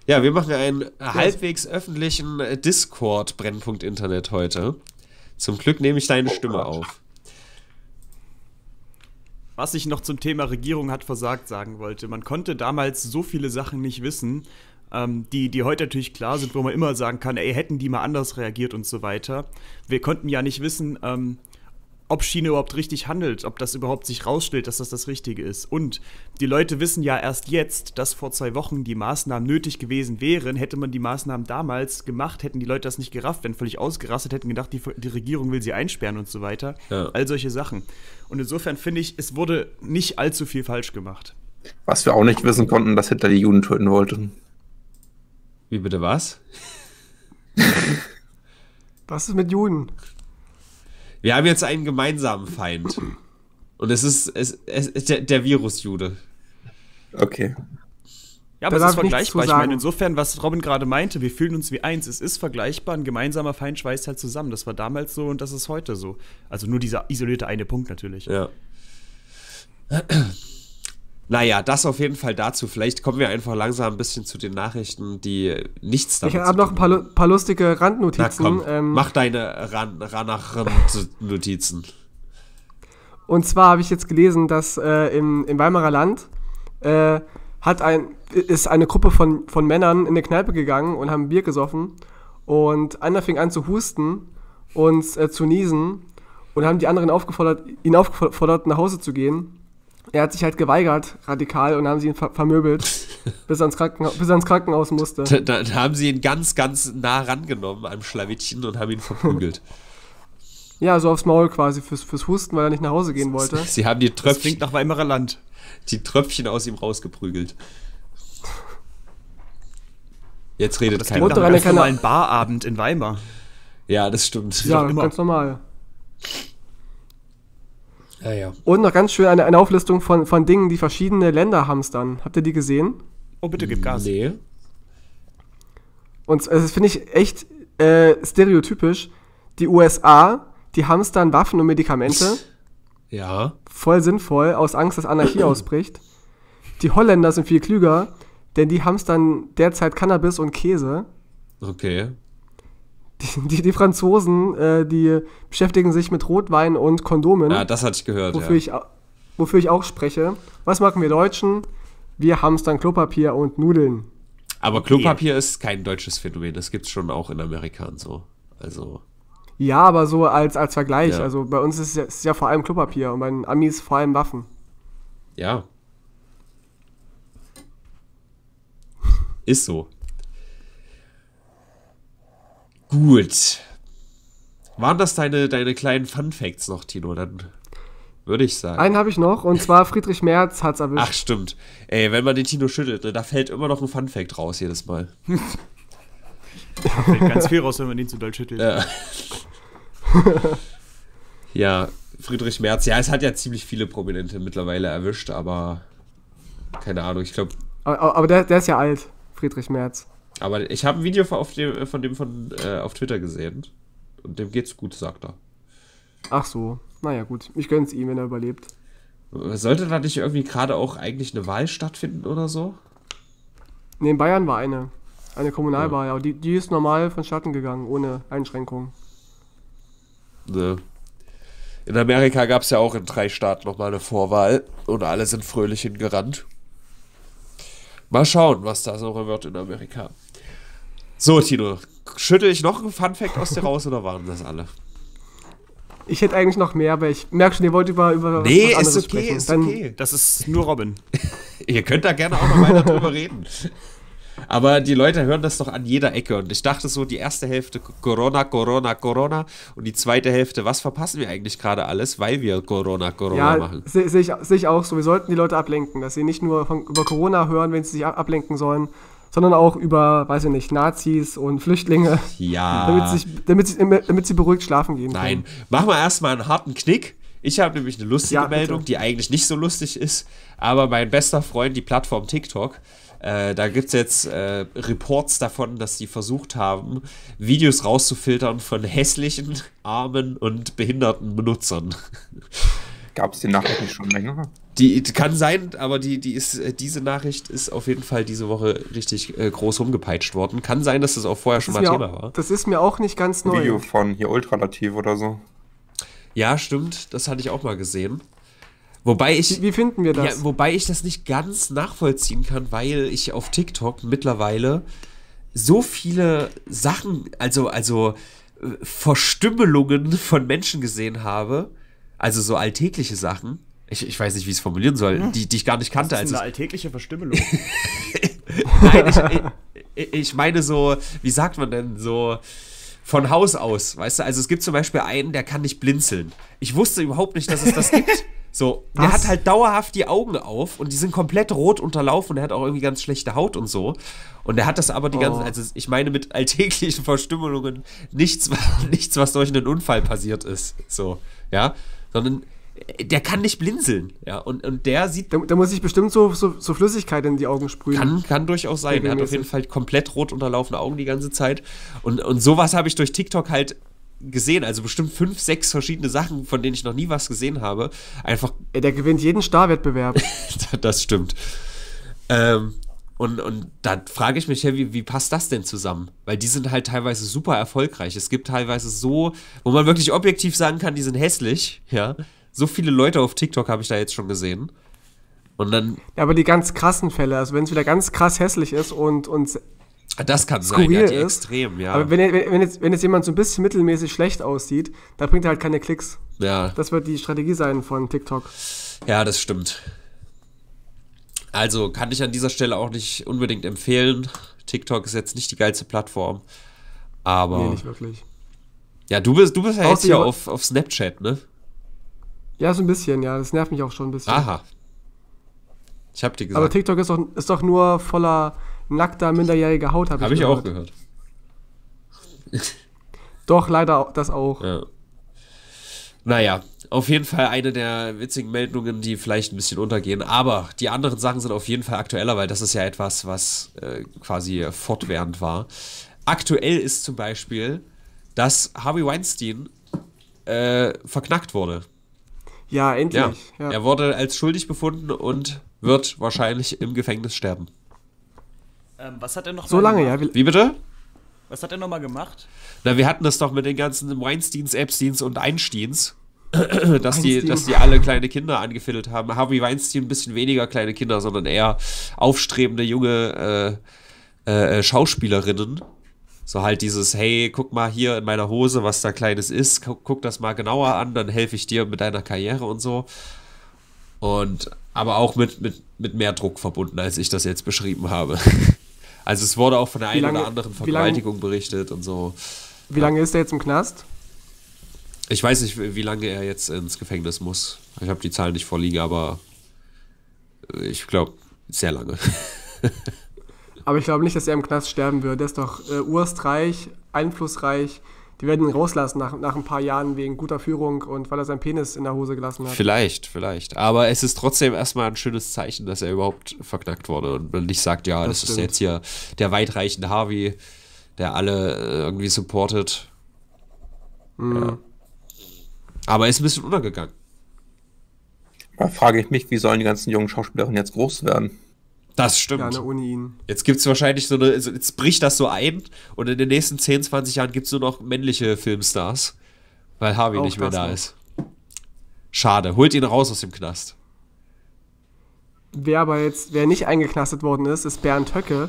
Ja, wir machen einen ja. halbwegs öffentlichen Discord-Brennpunkt Internet heute. Zum Glück nehme ich deine oh Stimme Gott. auf. Was ich noch zum Thema Regierung hat versagt sagen wollte, man konnte damals so viele Sachen nicht wissen, ähm, die, die heute natürlich klar sind, wo man immer sagen kann, ey, hätten die mal anders reagiert und so weiter. Wir konnten ja nicht wissen, ähm, ob Schiene überhaupt richtig handelt, ob das überhaupt sich rausstellt, dass das das Richtige ist. Und die Leute wissen ja erst jetzt, dass vor zwei Wochen die Maßnahmen nötig gewesen wären. Hätte man die Maßnahmen damals gemacht, hätten die Leute das nicht gerafft, wären völlig ausgerastet, hätten gedacht, die, die Regierung will sie einsperren und so weiter. Ja. All solche Sachen. Und insofern finde ich, es wurde nicht allzu viel falsch gemacht. Was wir auch nicht wissen konnten, dass Hitler die Juden töten wollte. Wie bitte was? was ist mit Juden? Wir haben jetzt einen gemeinsamen Feind. Und es ist, es, es, es der, der Virus-Jude. Okay. Ja, aber da es ist vergleichbar. Ich meine, insofern, was Robin gerade meinte, wir fühlen uns wie eins. Es ist vergleichbar, ein gemeinsamer Feind schweißt halt zusammen. Das war damals so und das ist heute so. Also nur dieser isolierte eine Punkt natürlich. Ja. Naja, das auf jeden Fall dazu. Vielleicht kommen wir einfach langsam ein bisschen zu den Nachrichten, die nichts damit Ich habe noch ein paar, paar, lustige Randnotizen. Na komm, ähm, mach deine Ran ranach rand Und zwar habe ich jetzt gelesen, dass äh, im, im Weimarer Land äh, hat ein, ist eine Gruppe von, von Männern in eine Kneipe gegangen und haben Bier gesoffen. Und einer fing an zu husten und äh, zu niesen und haben die anderen aufgefordert, ihn aufgefordert, nach Hause zu gehen er hat sich halt geweigert, radikal, und haben sie ihn ver vermöbelt, bis, er bis er, ins Krankenhaus musste. Da, da, haben sie ihn ganz, ganz nah rangenommen am Schlawittchen und haben ihn verprügelt. ja, so aufs Maul quasi, fürs, fürs Husten, weil er nicht nach Hause gehen wollte. Sie haben die Tröpfchen... klingt nach Weimarer Land. Die Tröpfchen aus ihm rausgeprügelt. Jetzt redet das keiner. Das klingt nach einem normalen Barabend in Weimar. Ja, das stimmt. Ja, ganz normal. Ja, ja. Und noch ganz schön eine, eine Auflistung von, von Dingen, die verschiedene Länder hamstern. Habt ihr die gesehen? Oh, bitte gib Gas. Nee. Und das finde ich echt äh, stereotypisch. Die USA, die hamstern Waffen und Medikamente. Ja. Voll sinnvoll, aus Angst, dass Anarchie ausbricht. Die Holländer sind viel klüger, denn die hamstern derzeit Cannabis und Käse. Okay. die, die, Franzosen, äh, die beschäftigen sich mit Rotwein und Kondomen. Ja, das hatte ich gehört. Wofür, ja. ich, wofür ich auch spreche. Was machen wir Deutschen? Wir haben es dann Klopapier und Nudeln. Aber okay. Klopapier ist kein deutsches Phänomen. Das gibt es schon auch in Amerika und so. Also. Ja, aber so als, als Vergleich. Ja. Also bei uns ist es, ja vor allem Klopapier und bei den Amis vor allem Waffen. Ja. Ist so. Gut. Waren das deine, deine kleinen Fun Facts noch, Tino? Dann würde ich sagen. Einen habe ich noch, und zwar Friedrich Merz hat es erwischt. Ach, stimmt. Ey, wenn man den Tino schüttelt, da fällt immer noch ein Fun Fact raus jedes Mal. da fällt ganz viel raus, wenn man ihn zu doll schüttelt. Ja. ja, Friedrich Merz, ja, es hat ja ziemlich viele Prominente mittlerweile erwischt, aber keine Ahnung, ich glaube. Aber, aber der, der ist ja alt, Friedrich Merz. Aber ich habe ein Video von dem äh, von, dem von äh, auf Twitter gesehen. Und dem geht's gut, sagt er. Ach so. Naja, gut. Ich gönn's ihm, wenn er überlebt. Sollte da nicht irgendwie gerade auch eigentlich eine Wahl stattfinden oder so? Ne, in Bayern war eine. Eine Kommunalwahl, ja. Die, die ist normal vonstatten gegangen, ohne Einschränkungen. Ne. In Amerika gab es ja auch in drei Staaten nochmal eine Vorwahl und alle sind fröhlich hingerannt. Mal schauen, was da so wird in Amerika. So, Tino, schüttel ich noch einen Funfact aus dir raus oder waren das alle? Ich hätte eigentlich noch mehr, aber ich merke schon, ihr wollt über, über nee, was anderes ist okay, sprechen. Ist Dann okay. Das ist nur Robin. ihr könnt da gerne auch noch weiter drüber reden. Aber die Leute hören das doch an jeder Ecke. Und ich dachte so, die erste Hälfte Corona, Corona, Corona. Und die zweite Hälfte, was verpassen wir eigentlich gerade alles, weil wir Corona, Corona ja, machen? Sehe seh ich, seh ich, auch so. Wir sollten die Leute ablenken, dass sie nicht nur von, über Corona hören, wenn sie sich ablenken sollen, sondern auch über, weiß ich nicht, Nazis und Flüchtlinge. Ja. Damit, sich, damit, sie, damit sie beruhigt schlafen gehen Nein. können. Nein, machen wir erstmal einen harten Knick. Ich habe nämlich eine lustige ja, Meldung, die eigentlich nicht so lustig ist, aber mein bester Freund, die Plattform TikTok, äh, da gibt es jetzt äh, Reports davon, dass die versucht haben, Videos rauszufiltern von hässlichen, armen und behinderten Benutzern. Gab es die Nachricht schon länger? Die kann sein, aber die, die ist, äh, diese Nachricht ist auf jeden Fall diese Woche richtig äh, groß rumgepeitscht worden. Kann sein, dass das auch vorher das schon mal Thema auch, war. Das ist mir auch nicht ganz neu. Video von hier Ultralativ oder so. Ja, stimmt. Das hatte ich auch mal gesehen. Wobei ich. Wie, wie finden wir das? Ja, wobei ich das nicht ganz nachvollziehen kann, weil ich auf TikTok mittlerweile so viele Sachen, also, also äh, Verstümmelungen von Menschen gesehen habe. Also so alltägliche Sachen ich, ich weiß nicht, wie ich es formulieren soll, hm. die, die ich gar nicht kannte. Das ist eine alltägliche Verstümmelung. Nein, ich, ich, ich meine so, wie sagt man denn so von Haus aus, weißt du? Also es gibt zum Beispiel einen, der kann nicht blinzeln. Ich wusste überhaupt nicht, dass es das gibt. So, Was? der hat halt dauerhaft die Augen auf und die sind komplett rot unterlaufen und er hat auch irgendwie ganz schlechte Haut und so. Und er hat das aber die oh. ganzen, also ich meine mit alltäglichen Verstümmelungen nichts, nichts, was durch einen Unfall passiert ist. So, ja. Sondern der kann nicht blinzeln. Ja, und, und der sieht. Da, da muss ich bestimmt so, so, so, Flüssigkeit in die Augen sprühen. Kann, kann durchaus sein. Er hat auf jeden Fall komplett rot unterlaufene Augen die ganze Zeit. Und, und sowas habe ich durch TikTok halt gesehen, also bestimmt fünf, sechs verschiedene Sachen, von denen ich noch nie was gesehen habe. Einfach. Der gewinnt jeden Starwettbewerb. das stimmt. Ähm, und, und da frage ich mich, hey, wie, wie passt das denn zusammen? Weil die sind halt teilweise super erfolgreich. Es gibt teilweise so, wo man wirklich objektiv sagen kann, die sind hässlich, ja so viele Leute auf TikTok habe ich da jetzt schon gesehen. Und dann. Ja, aber die ganz krassen Fälle, also wenn es wieder ganz krass hässlich ist und uns. Das kann sein, ja, die ist, extrem, ja. Aber wenn, wenn, jetzt, wenn jetzt jemand so ein bisschen mittelmäßig schlecht aussieht, da bringt er halt keine Klicks. Ja. Das wird die Strategie sein von TikTok. Ja, das stimmt. Also kann ich an dieser Stelle auch nicht unbedingt empfehlen. TikTok ist jetzt nicht die geilste Plattform. Aber. Nee, nicht wirklich. Ja, du bist, du bist ja jetzt hier auf, auf Snapchat, ne? Ja, so ein bisschen, ja. Das nervt mich auch schon ein bisschen. Aha. Ich hab dir gesagt. Aber TikTok ist doch, ist doch nur voller nackter, minderjähriger Haut, habe hab ich, ich auch gehört. doch, leider das auch. Ja. Naja, auf jeden Fall eine der witzigen Meldungen, die vielleicht ein bisschen untergehen. Aber die anderen Sachen sind auf jeden Fall aktueller, weil das ist ja etwas, was äh, quasi fortwährend war. Aktuell ist zum Beispiel, dass Harvey Weinstein äh, verknackt wurde. Ja, endlich. Ja. Ja. Er wurde als schuldig befunden und wird wahrscheinlich im Gefängnis sterben. Ähm, was hat er noch So lange, gemacht? ja. Wie bitte? Was hat er nochmal gemacht? Na, wir hatten das doch mit den ganzen Weinsteins, Epsteins und Einsteins. dass, die, dass die alle kleine Kinder angefiddelt haben. Harvey Weinstein ein bisschen weniger kleine Kinder, sondern eher aufstrebende junge äh, äh, äh Schauspielerinnen, so halt dieses, hey, guck mal hier in meiner Hose, was da Kleines ist, guck, guck das mal genauer an, dann helfe ich dir mit deiner Karriere und so. Und aber auch mit, mit, mit mehr Druck verbunden, als ich das jetzt beschrieben habe. Also es wurde auch von der einen lange, oder anderen Vergewaltigung lange, berichtet und so. Wie ja. lange ist er jetzt im Knast? Ich weiß nicht, wie lange er jetzt ins Gefängnis muss. Ich habe die Zahlen nicht vorliegen, aber ich glaube, sehr lange. Aber ich glaube nicht, dass er im Knast sterben wird. Der ist doch äh, urstreich, einflussreich. Die werden ihn rauslassen nach, nach ein paar Jahren wegen guter Führung und weil er seinen Penis in der Hose gelassen hat. Vielleicht, vielleicht. Aber es ist trotzdem erstmal ein schönes Zeichen, dass er überhaupt verknackt wurde und man nicht sagt, ja, das, das ist jetzt hier der weitreichende Harvey, der alle äh, irgendwie supportet. Mhm. Ja. Aber er ist ein bisschen untergegangen. Da frage ich mich, wie sollen die ganzen jungen Schauspielerinnen jetzt groß werden? Das stimmt. Gerne ohne ihn. Jetzt gibt es wahrscheinlich so eine, jetzt bricht das so ein und in den nächsten 10, 20 Jahren gibt es nur noch männliche Filmstars, weil Harvey Auch nicht mehr da noch. ist. Schade, holt ihn raus aus dem Knast. Wer aber jetzt, wer nicht eingeknastet worden ist, ist Bernd Höcke.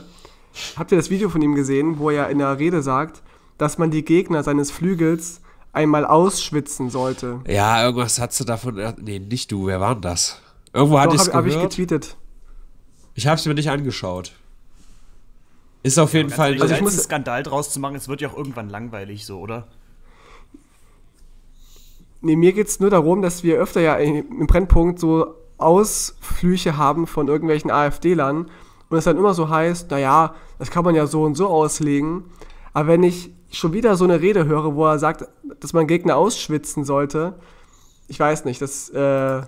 Habt ihr das Video von ihm gesehen, wo er in der Rede sagt, dass man die Gegner seines Flügels einmal ausschwitzen sollte? Ja, irgendwas hast du davon. Äh, nee, nicht du, wer war denn das? Irgendwo Doch, hatte ich es gehört. Hab ich getweetet. Ich hab's mir nicht angeschaut. Ist auf ja, jeden Fall. Also ich muss einen Skandal draus zu machen, es wird ja auch irgendwann langweilig, so, oder? Nee, mir geht's nur darum, dass wir öfter ja im Brennpunkt so Ausflüche haben von irgendwelchen AfD-Lern und es dann immer so heißt, naja, das kann man ja so und so auslegen. Aber wenn ich schon wieder so eine Rede höre, wo er sagt, dass man Gegner ausschwitzen sollte, ich weiß nicht, das äh,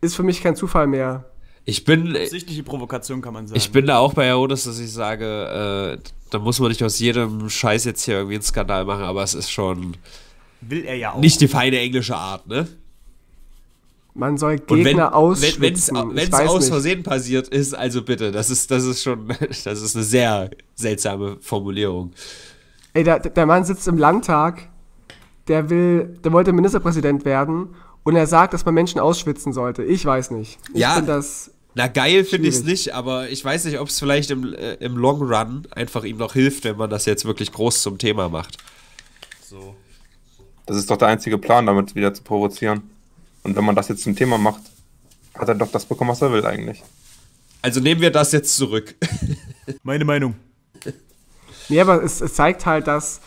ist für mich kein Zufall mehr. Ich bin. Äh, Absichtliche Provokation kann man sagen. Ich bin da auch bei Herodes, dass ich sage, äh, da muss man nicht aus jedem Scheiß jetzt hier irgendwie einen Skandal machen, aber es ist schon. Will er ja auch. Nicht die feine englische Art, ne? Man soll Gegner ausschließen. Wenn es aus nicht. Versehen passiert ist, also bitte, das ist, das ist schon, das ist eine sehr seltsame Formulierung. Ey, der, der Mann sitzt im Landtag, der will, der wollte Ministerpräsident werden und er sagt, dass man Menschen ausschwitzen sollte. Ich weiß nicht. Ich ja. finde das na, geil finde ich es nicht, aber ich weiß nicht, ob es vielleicht im, äh, im Long Run einfach ihm noch hilft, wenn man das jetzt wirklich groß zum Thema macht. So. Das ist doch der einzige Plan, damit wieder zu provozieren. Und wenn man das jetzt zum Thema macht, hat er doch das bekommen, was er will eigentlich. Also nehmen wir das jetzt zurück. Meine Meinung. Nee, aber es, es zeigt halt, dass,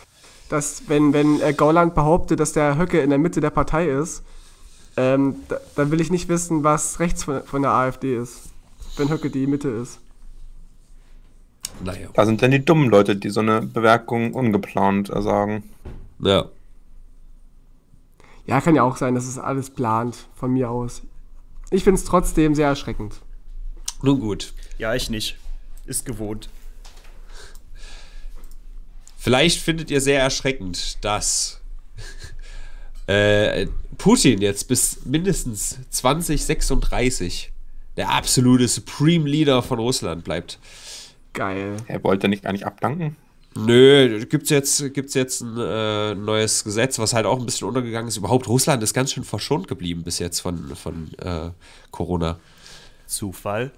dass wenn, wenn äh, Gauland behauptet, dass der Höcke in der Mitte der Partei ist, ähm, da, dann will ich nicht wissen, was rechts von, von der AfD ist, wenn Höcke die Mitte ist. Naja. Da sind dann die dummen Leute, die so eine Bewerkung ungeplant sagen. Ja. Ja, kann ja auch sein, dass es alles plant von mir aus. Ich finde es trotzdem sehr erschreckend. Nun gut. Ja, ich nicht. Ist gewohnt. Vielleicht findet ihr sehr erschreckend, dass äh, Putin jetzt bis mindestens 2036 der absolute Supreme Leader von Russland bleibt. Geil. Er wollte nicht gar nicht abdanken? Nö, gibt's jetzt, gibt's jetzt ein äh, neues Gesetz, was halt auch ein bisschen untergegangen ist. Überhaupt Russland ist ganz schön verschont geblieben bis jetzt von, von äh, Corona. Zufall?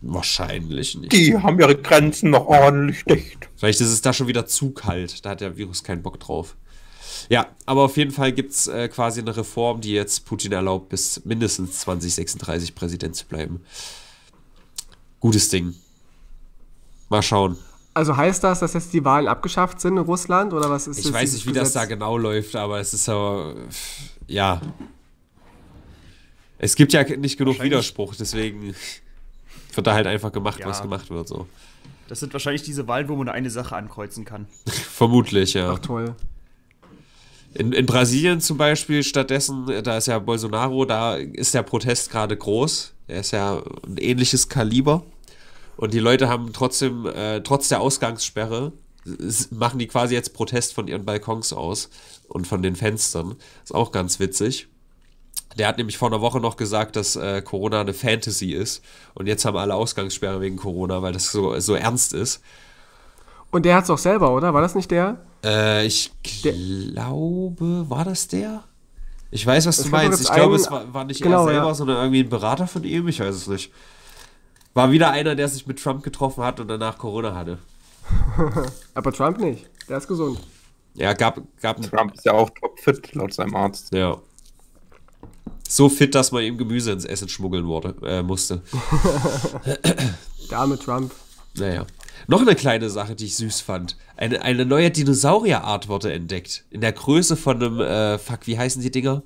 Wahrscheinlich nicht. Die haben ihre Grenzen noch ordentlich dicht. Vielleicht ist es da schon wieder zu kalt. Da hat der Virus keinen Bock drauf. Ja, aber auf jeden Fall gibt es äh, quasi eine Reform, die jetzt Putin erlaubt, bis mindestens 2036 Präsident zu bleiben. Gutes Ding. Mal schauen. Also heißt das, dass jetzt die Wahlen abgeschafft sind in Russland oder was ist Ich weiß nicht, wie Gesetz? das da genau läuft, aber es ist aber ja. Es gibt ja nicht genug Widerspruch, deswegen wird da halt einfach gemacht, ja. was gemacht wird so. Das sind wahrscheinlich diese Wahlen, wo man eine Sache ankreuzen kann. Vermutlich, ja. Ach toll. In, in Brasilien zum Beispiel stattdessen, da ist ja Bolsonaro, da ist der Protest gerade groß. Er ist ja ein ähnliches Kaliber. Und die Leute haben trotzdem, äh, trotz der Ausgangssperre, machen die quasi jetzt Protest von ihren Balkons aus und von den Fenstern. Ist auch ganz witzig. Der hat nämlich vor einer Woche noch gesagt, dass äh, Corona eine Fantasy ist. Und jetzt haben alle Ausgangssperre wegen Corona, weil das so, so ernst ist. Und der hat es doch selber, oder? War das nicht der? Äh, ich glaube, war das der? Ich weiß, was du meinst. Ich glaube, es war, war nicht genau, er selber, ja. sondern irgendwie ein Berater von ihm. Ich weiß es nicht. War wieder einer, der sich mit Trump getroffen hat und danach Corona hatte. Aber Trump nicht. Der ist gesund. Ja, gab, gab. Trump ist ja auch topfit, laut seinem Arzt. Ja. So fit, dass man ihm Gemüse ins Essen schmuggeln wurde, äh, musste. Der arme Trump. Naja. Noch eine kleine Sache, die ich süß fand. Eine, eine neue Dinosaurierart wurde entdeckt. In der Größe von einem, äh, fuck, wie heißen die Dinger?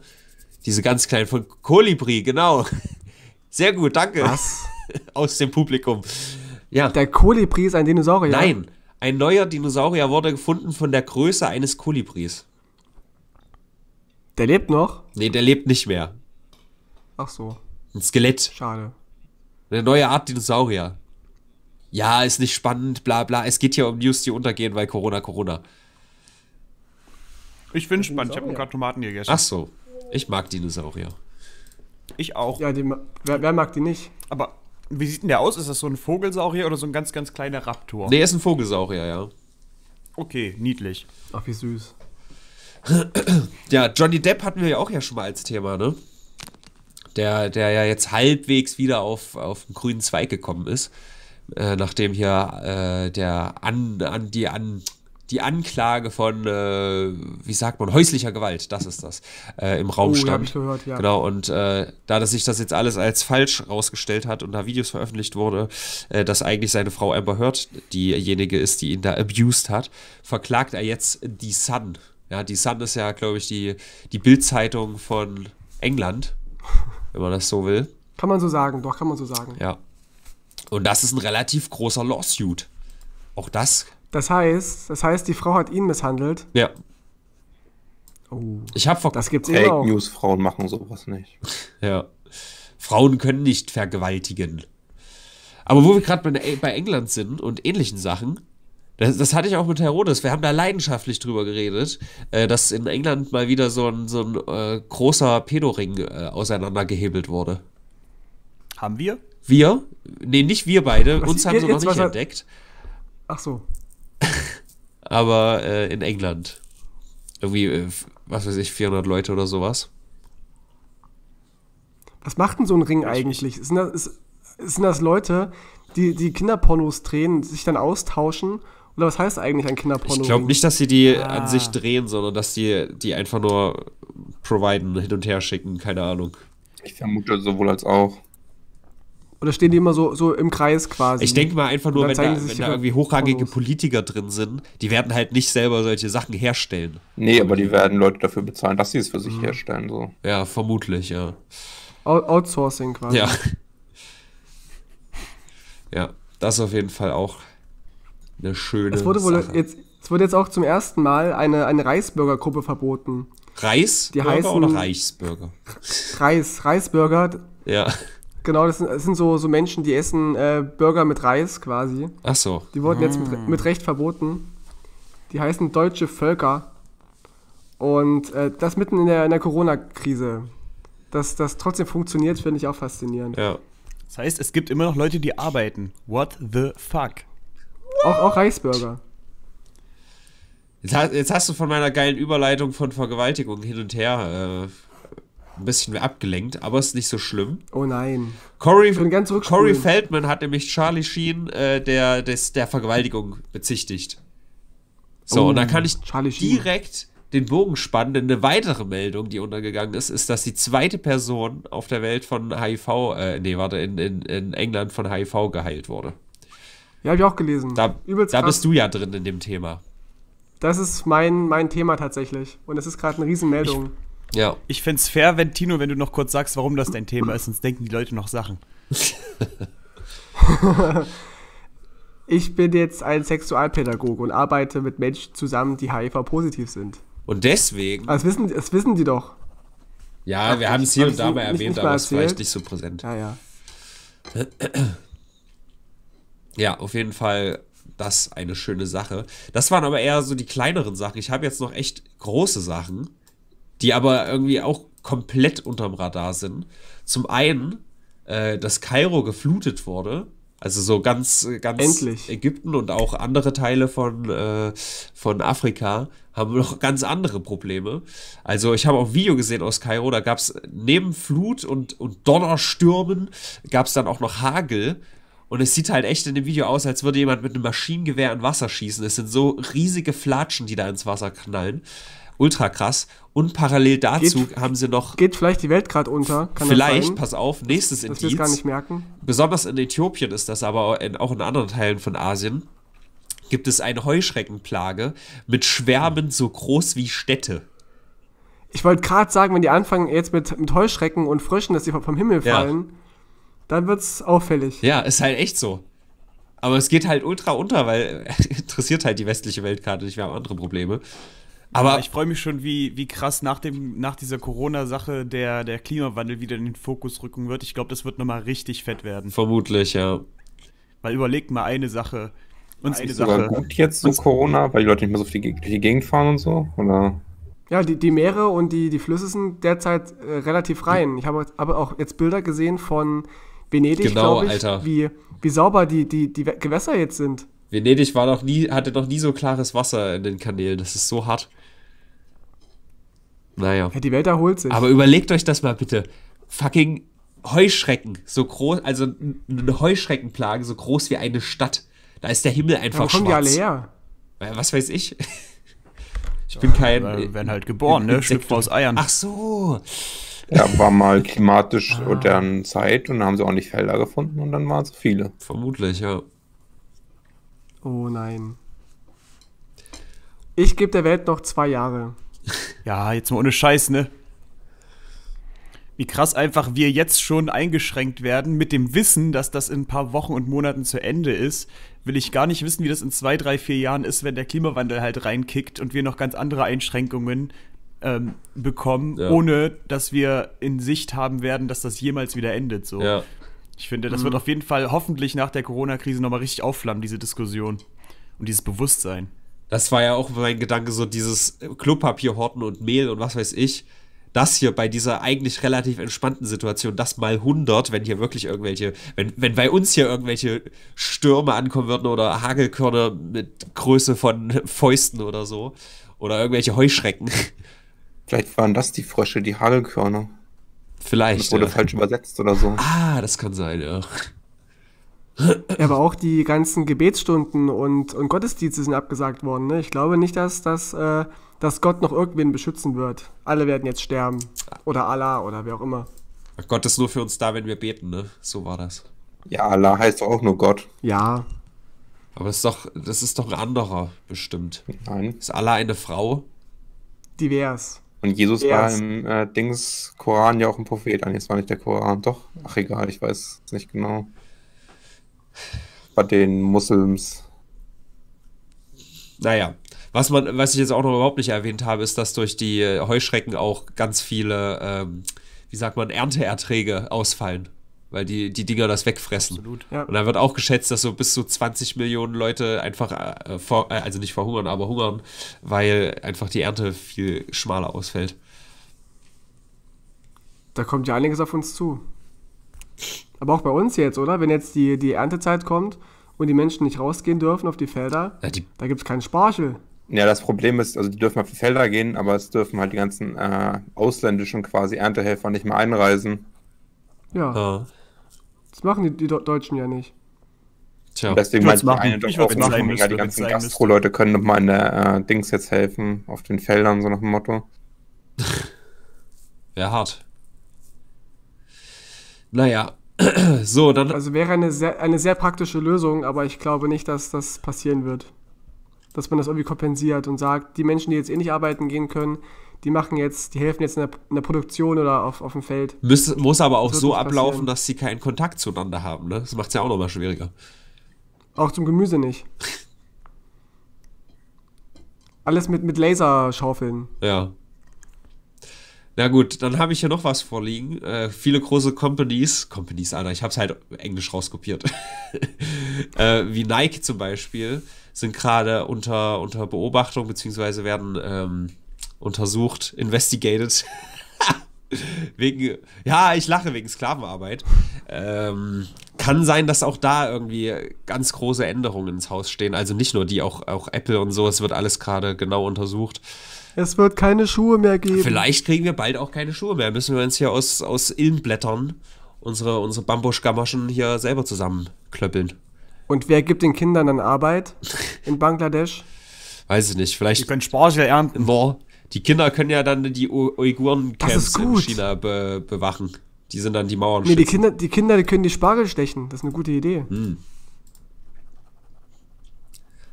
Diese ganz kleinen von Kolibri, genau. Sehr gut, danke. Was? Aus dem Publikum. Ja. Der Kolibri ist ein Dinosaurier? Nein, ein neuer Dinosaurier wurde gefunden von der Größe eines Kolibris. Der lebt noch? Nee, der lebt nicht mehr. Ach so. Ein Skelett. Schade. Eine neue Art Dinosaurier ja, ist nicht spannend, bla bla. Es geht hier um News, die untergehen, weil Corona, Corona. Ich bin spannend. Ich habe gerade Tomaten gegessen. Ach so. Ich mag Dinosaurier. Ich auch. Ja, die, wer, wer, mag die nicht? Aber wie sieht denn der aus? Ist das so ein Vogelsaurier oder so ein ganz, ganz kleiner Raptor? Nee, ist ein Vogelsaurier, ja. Okay, niedlich. Ach, wie süß. ja, Johnny Depp hatten wir ja auch ja schon mal als Thema, ne? Der, der ja jetzt halbwegs wieder auf, auf den grünen Zweig gekommen ist. Äh, nachdem hier äh, der an, an, die an die Anklage von, äh, wie sagt man, häuslicher Gewalt, das ist das, äh, im Raum oh, stand. ich gehört, ja. Genau, und äh, da dass sich das jetzt alles als falsch rausgestellt hat und da Videos veröffentlicht wurde, äh, dass eigentlich seine Frau Amber Heard diejenige ist, die ihn da abused hat, verklagt er jetzt die Sun. Ja, die Sun ist ja, glaube ich, die, die Bildzeitung von England, wenn man das so will. Kann man so sagen, doch, kann man so sagen. Ja. Und das ist ein relativ großer Lawsuit. Auch das. Das heißt, das heißt, die Frau hat ihn misshandelt. Ja. Oh. Ich habe vor. Das gibt's Fake auch. News. Frauen machen sowas nicht. ja. Frauen können nicht vergewaltigen. Aber wo wir gerade bei, bei, England sind und ähnlichen Sachen, das, das, hatte ich auch mit Herodes. Wir haben da leidenschaftlich drüber geredet, äh, dass in England mal wieder so ein, so ein äh, großer Pedoring äh, auseinandergehebelt wurde. Haben wir? Wir, nee, nicht wir beide, was, uns haben sie noch nicht entdeckt. Ach so. Aber äh, in England. Irgendwie, äh, was weiß ich, 400 Leute oder sowas. Was macht denn so ein Ring eigentlich? Sind das, ist, sind das Leute, die, die Kinderpornos drehen, sich dann austauschen? Oder was heißt eigentlich ein Kinderporno? Ich glaube nicht, dass sie die ah. an sich drehen, sondern dass sie die einfach nur providen, hin und her schicken, keine Ahnung. Ich vermute sowohl als auch. Oder stehen die immer so, so im Kreis quasi? Ich denke mal einfach nur, wenn da, wenn da irgendwie hochrangige Fotos. Politiker drin sind, die werden halt nicht selber solche Sachen herstellen. Nee, aber die werden Leute dafür bezahlen, dass sie es für sich mhm. herstellen. So. Ja, vermutlich, ja. Outsourcing quasi. Ja. ja, das ist auf jeden Fall auch eine schöne es wurde wohl Jetzt, es wurde jetzt auch zum ersten Mal eine, eine Reisburgergruppe verboten. Reis? die heißen, oder Reichsbürger? Reis, Reisbürger. Ja. Genau, das sind, das sind so, so, Menschen, die essen äh, Burger mit Reis quasi. Ach so. Die wurden mm. jetzt mit, ah. mit, Recht verboten. Die heißen deutsche Völker. Und äh, das mitten in der, in der Corona-Krise. Dass das trotzdem funktioniert, finde ich auch faszinierend. Ja. Das heißt, es gibt immer noch Leute, die arbeiten. What the fuck? Auch, auch Reisburger. Jetzt hast, jetzt hast, du von meiner geilen Überleitung von Vergewaltigung hin und her äh, ein bisschen mehr abgelenkt, aber ist nicht so schlimm. Oh nein. Corey, Corey Feldman hat nämlich Charlie Sheen äh, der, des, der Vergewaltigung bezichtigt. So, oh, und da kann ich direkt den Bogen spannen, denn eine weitere Meldung, die untergegangen ist, ist, dass die zweite Person auf der Welt von HIV, äh, nee, warte, in, in, in England von HIV geheilt wurde. Ja, hab ich auch gelesen. Da, da bist du ja drin in dem Thema. Das ist mein, mein Thema tatsächlich. Und es ist gerade eine Riesenmeldung. Ich, ja. Ich fände es fair, wenn Tino, wenn du noch kurz sagst, warum das dein Thema ist, sonst denken die Leute noch Sachen. ich bin jetzt ein Sexualpädagoge und arbeite mit Menschen zusammen, die HIV-positiv sind. Und deswegen? Das wissen, das wissen die doch. Ja, Ach, wir haben es hier und da mal erwähnt, nicht aber es war nicht so präsent. Ja, ja. Ja, auf jeden Fall das eine schöne Sache. Das waren aber eher so die kleineren Sachen. Ich habe jetzt noch echt große Sachen die aber irgendwie auch komplett unterm Radar sind. Zum einen, äh, dass Kairo geflutet wurde. Also so ganz, ganz Endlich. Ägypten und auch andere Teile von, äh, von Afrika haben noch ganz andere Probleme. Also ich habe auch ein Video gesehen aus Kairo, da gab es neben Flut und, und Donnerstürmen, gab es dann auch noch Hagel. Und es sieht halt echt in dem Video aus, als würde jemand mit einem Maschinengewehr in Wasser schießen. Es sind so riesige Flatschen, die da ins Wasser knallen ultra krass. Und parallel dazu geht, haben sie noch. Geht vielleicht die Welt gerade unter? Kann vielleicht, pass auf, nächstes Indiz. Das gar nicht merken. Besonders in Äthiopien ist das, aber auch in anderen Teilen von Asien gibt es eine Heuschreckenplage mit Schwärmen so groß wie Städte. Ich wollte gerade sagen, wenn die anfangen jetzt mit, mit Heuschrecken und Fröschen, dass die vom Himmel fallen, ja. dann wird es auffällig. Ja, ist halt echt so. Aber es geht halt ultra unter, weil interessiert halt die westliche Weltkarte nicht, wir haben andere Probleme. Aber ja, ich freue mich schon, wie, wie krass nach, dem, nach dieser Corona-Sache der, der Klimawandel wieder in den Fokus rücken wird. Ich glaube, das wird nochmal richtig fett werden. Vermutlich, ja. Weil überlegt mal eine Sache. Uns eine Sache. gut jetzt so Corona, weil die Leute nicht mehr so viel durch die Gegend fahren und so? Oder? Ja, die, die Meere und die, die Flüsse sind derzeit äh, relativ rein. Ich habe aber auch jetzt Bilder gesehen von Venedig, genau, glaube ich, Alter. Wie, wie sauber die, die, die Gewässer jetzt sind. Venedig war noch nie, hatte noch nie so klares Wasser in den Kanälen. Das ist so hart. Naja. Ja, die Welt erholt sich. Aber überlegt euch das mal bitte. Fucking Heuschrecken, so groß, also eine Heuschreckenplage, so groß wie eine Stadt. Da ist der Himmel einfach ja, wo schwarz. kommen die alle her? Äh, was weiß ich? Ich bin kein. Wir äh, werden halt geboren, ne? Schlüpfen aus Eiern. Ach so. Ja, war mal klimatisch ah. deren Zeit und dann haben sie auch nicht Felder gefunden und dann waren es viele. Vermutlich, ja. Oh nein. Ich gebe der Welt noch zwei Jahre. Ja, jetzt mal ohne Scheiß, ne? Wie krass einfach wir jetzt schon eingeschränkt werden mit dem Wissen, dass das in ein paar Wochen und Monaten zu Ende ist. Will ich gar nicht wissen, wie das in zwei, drei, vier Jahren ist, wenn der Klimawandel halt reinkickt und wir noch ganz andere Einschränkungen ähm, bekommen, ja. ohne dass wir in Sicht haben werden, dass das jemals wieder endet. So. Ja. Ich finde, das mhm. wird auf jeden Fall hoffentlich nach der Corona-Krise nochmal richtig aufflammen, diese Diskussion und dieses Bewusstsein. Das war ja auch mein Gedanke, so dieses Klopapier horten und Mehl und was weiß ich. Das hier bei dieser eigentlich relativ entspannten Situation, das mal 100, wenn hier wirklich irgendwelche, wenn, wenn bei uns hier irgendwelche Stürme ankommen würden oder Hagelkörner mit Größe von Fäusten oder so oder irgendwelche Heuschrecken. Vielleicht waren das die Frösche, die Hagelkörner. Vielleicht. Oder ja. falsch übersetzt oder so. Ah, das kann sein, ja. Aber auch die ganzen Gebetsstunden und, und Gottesdienste sind abgesagt worden. Ne? Ich glaube nicht, dass, dass, äh, dass Gott noch irgendwen beschützen wird. Alle werden jetzt sterben. Oder Allah oder wer auch immer. Gott ist nur für uns da, wenn wir beten, ne? So war das. Ja, Allah heißt auch nur Gott. Ja. Aber das ist doch, das ist doch ein anderer, bestimmt. Nein. Ist Allah eine Frau? Divers. Und Jesus yes. war im äh, Dings Koran ja auch ein Prophet. Ah, jetzt war nicht der Koran, doch. Ach egal, ich weiß es nicht genau. Bei den Muslims. Naja. Was, man, was ich jetzt auch noch überhaupt nicht erwähnt habe, ist, dass durch die Heuschrecken auch ganz viele, ähm, wie sagt man, Ernteerträge ausfallen weil die, die Dinger das wegfressen. Absolut, ja. Und da wird auch geschätzt, dass so bis zu 20 Millionen Leute einfach, äh, vor, äh, also nicht verhungern, aber hungern, weil einfach die Ernte viel schmaler ausfällt. Da kommt ja einiges auf uns zu. Aber auch bei uns jetzt, oder? Wenn jetzt die, die Erntezeit kommt und die Menschen nicht rausgehen dürfen auf die Felder, ja, die da gibt es keinen Spargel. Ja, das Problem ist, also die dürfen auf die Felder gehen, aber es dürfen halt die ganzen äh, ausländischen quasi Erntehelfer nicht mehr einreisen. Ja. Das machen die, die Deutschen ja nicht. Tja. Deswegen meinte ich eine doch auch machen, müsste, ja, die ganzen Gastro-Leute können doch mal in der äh, Dings jetzt helfen, auf den Feldern, so nach dem Motto. Wäre hart. Naja, so, dann. Also wäre eine sehr, eine sehr praktische Lösung, aber ich glaube nicht, dass das passieren wird. Dass man das irgendwie kompensiert und sagt, die Menschen, die jetzt eh nicht arbeiten gehen können, die machen jetzt, die helfen jetzt in der, in der Produktion oder auf, auf dem Feld. Müß, muss aber auch so ablaufen, passieren. dass sie keinen Kontakt zueinander haben, ne? Das macht es ja auch nochmal schwieriger. Auch zum Gemüse nicht. Alles mit, mit Laserschaufeln. Ja. Na gut, dann habe ich hier noch was vorliegen. Äh, viele große Companies, Companies, Alter, ich habe es halt englisch rauskopiert. äh, wie Nike zum Beispiel, sind gerade unter, unter Beobachtung, beziehungsweise werden ähm, untersucht, investigated. wegen, ja, ich lache wegen Sklavenarbeit. Ähm, kann sein, dass auch da irgendwie ganz große Änderungen ins Haus stehen. Also nicht nur die, auch, auch Apple und so. Es wird alles gerade genau untersucht. Es wird keine Schuhe mehr geben. Vielleicht kriegen wir bald auch keine Schuhe mehr. Müssen wir uns hier aus, aus Illenblättern unsere, unsere Bambuschgamaschen hier selber zusammenklöppeln. Und wer gibt den Kindern dann Arbeit in Bangladesch? Weiß ich nicht. Vielleicht. Ich kann Spargel ernten. Boah. Die Kinder können ja dann die Uiguren-Camps in China be bewachen. Die sind dann die Mauern Nee, die Kinder, die Kinder die können die Spargel stechen. Das ist eine gute Idee. Hm.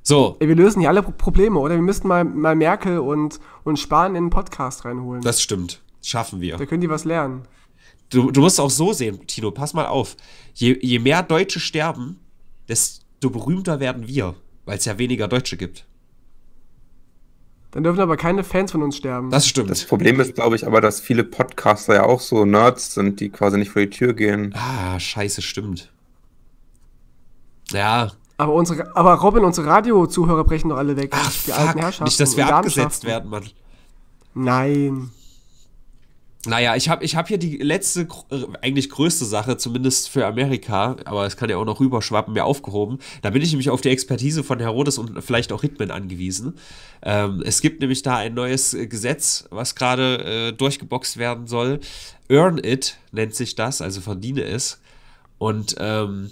So. Ey, wir lösen hier alle Probleme, oder? Wir müssten mal, mal Merkel und, und Spahn in einen Podcast reinholen. Das stimmt. Schaffen wir. Da können die was lernen. Du, du musst auch so sehen, Tino, pass mal auf. Je, je mehr Deutsche sterben, desto berühmter werden wir, weil es ja weniger Deutsche gibt. Dann dürfen aber keine Fans von uns sterben. Das stimmt. Das Problem ist, glaube ich, aber, dass viele Podcaster ja auch so Nerds sind, die quasi nicht vor die Tür gehen. Ah, scheiße, stimmt. Ja. Aber, unsere, aber Robin, unsere Radio-Zuhörer brechen doch alle weg. Ach, die fuck. alten Herrschaften. Nicht, dass wir abgesetzt werden, Mann. Nein. Naja, ich habe ich hab hier die letzte, äh, eigentlich größte Sache, zumindest für Amerika, aber es kann ja auch noch rüberschwappen, mir aufgehoben. Da bin ich nämlich auf die Expertise von Herodes und vielleicht auch Hitman angewiesen. Ähm, es gibt nämlich da ein neues äh, Gesetz, was gerade äh, durchgeboxt werden soll. Earn it nennt sich das, also verdiene es. Und ähm,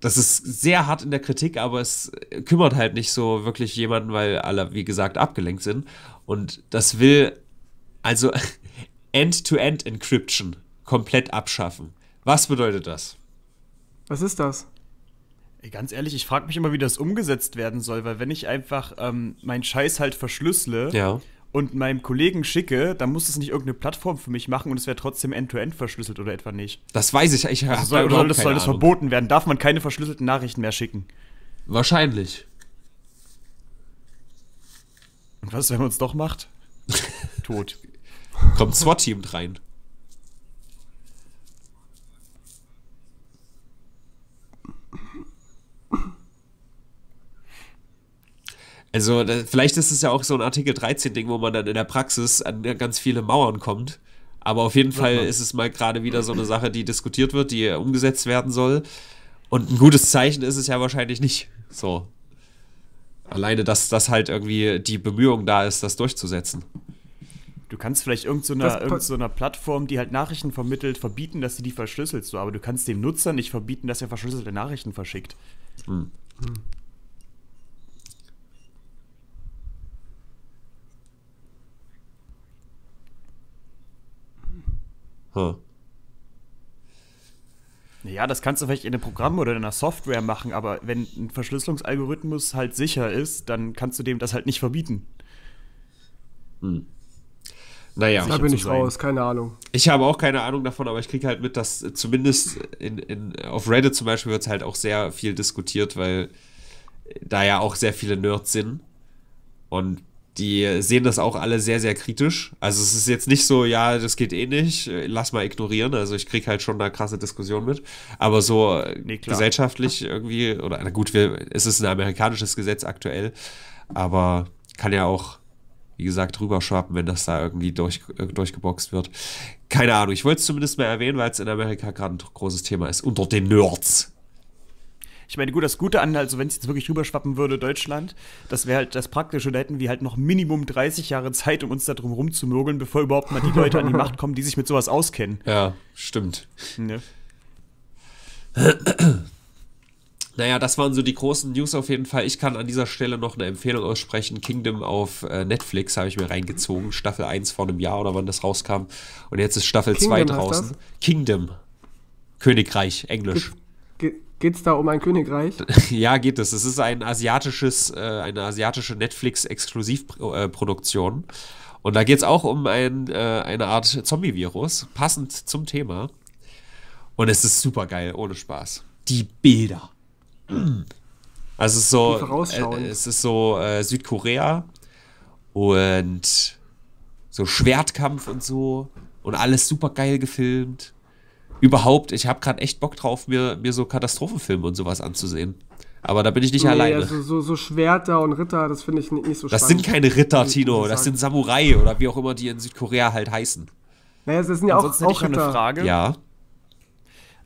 das ist sehr hart in der Kritik, aber es äh, kümmert halt nicht so wirklich jemanden, weil alle, wie gesagt, abgelenkt sind. Und das will, also End-to-End-Encryption komplett abschaffen. Was bedeutet das? Was ist das? Ganz ehrlich, ich frage mich immer, wie das umgesetzt werden soll, weil wenn ich einfach ähm, meinen Scheiß halt verschlüssle ja. und meinem Kollegen schicke, dann muss es nicht irgendeine Plattform für mich machen und es wäre trotzdem end-to-end verschlüsselt oder etwa nicht. Das weiß ich. ich also soll, oder das soll das verboten werden? Darf man keine verschlüsselten Nachrichten mehr schicken? Wahrscheinlich. Und was, wenn man es doch macht? Tot. Kommt SWAT-Team rein. Also da, vielleicht ist es ja auch so ein Artikel 13-Ding, wo man dann in der Praxis an ganz viele Mauern kommt. Aber auf jeden Fall ist es mal gerade wieder so eine Sache, die diskutiert wird, die umgesetzt werden soll. Und ein gutes Zeichen ist es ja wahrscheinlich nicht. So. Alleine, dass das halt irgendwie die Bemühung da ist, das durchzusetzen. Du kannst vielleicht irgendeiner so irgend so Plattform, die halt Nachrichten vermittelt, verbieten, dass sie die verschlüsselst, aber du kannst dem Nutzer nicht verbieten, dass er verschlüsselte Nachrichten verschickt. Hm. Hm. Huh. Hm. Ja, das kannst du vielleicht in einem Programm oder in einer Software machen, aber wenn ein Verschlüsselungsalgorithmus halt sicher ist, dann kannst du dem das halt nicht verbieten. Hm. Naja, da bin ich raus, keine Ahnung. Ich habe auch keine Ahnung davon, aber ich kriege halt mit, dass zumindest in, in, auf Reddit zum Beispiel wird es halt auch sehr viel diskutiert, weil da ja auch sehr viele Nerds sind. Und die sehen das auch alle sehr, sehr kritisch. Also es ist jetzt nicht so, ja, das geht eh nicht, lass mal ignorieren. Also ich kriege halt schon eine krasse Diskussion mit. Aber so nee, gesellschaftlich irgendwie, oder na gut, wir, es ist ein amerikanisches Gesetz aktuell, aber kann ja auch wie gesagt, rüberschwappen, wenn das da irgendwie durch, äh, durchgeboxt wird. Keine Ahnung, ich wollte es zumindest mal erwähnen, weil es in Amerika gerade ein großes Thema ist, unter den Nerds. Ich meine, gut, das Gute an, also wenn es jetzt wirklich rüberschwappen würde, Deutschland, das wäre halt das Praktische, da hätten wir halt noch Minimum 30 Jahre Zeit, um uns da drum rumzumürgeln, bevor überhaupt mal die Leute an die Macht kommen, die sich mit sowas auskennen. Ja, stimmt. Ja. Ne? Naja, das waren so die großen News auf jeden Fall. Ich kann an dieser Stelle noch eine Empfehlung aussprechen. Kingdom auf äh, Netflix habe ich mir reingezogen. Staffel 1 vor einem Jahr oder wann das rauskam. Und jetzt ist Staffel Kingdom 2 draußen. Kingdom. Königreich, Englisch. Ge ge geht's da um ein Königreich? ja, geht es. Es ist ein asiatisches, äh, eine asiatische Netflix-Exklusivproduktion. Äh, Und da geht es auch um ein, äh, eine Art Zombie-Virus, passend zum Thema. Und es ist super geil, ohne Spaß. Die Bilder also es ist so, äh, es ist so äh, Südkorea und so Schwertkampf und so und alles super geil gefilmt. Überhaupt, ich habe gerade echt Bock drauf, mir, mir so Katastrophenfilme und sowas anzusehen. Aber da bin ich nicht nee, alleine. Also so, so Schwerter und Ritter, das finde ich nicht, so das spannend. Das sind keine Ritter, Tino, das sind Samurai oder wie auch immer die in Südkorea halt heißen. Naja, das sind ja Ansonsten auch, auch Ritter. Eine Frage. Ja.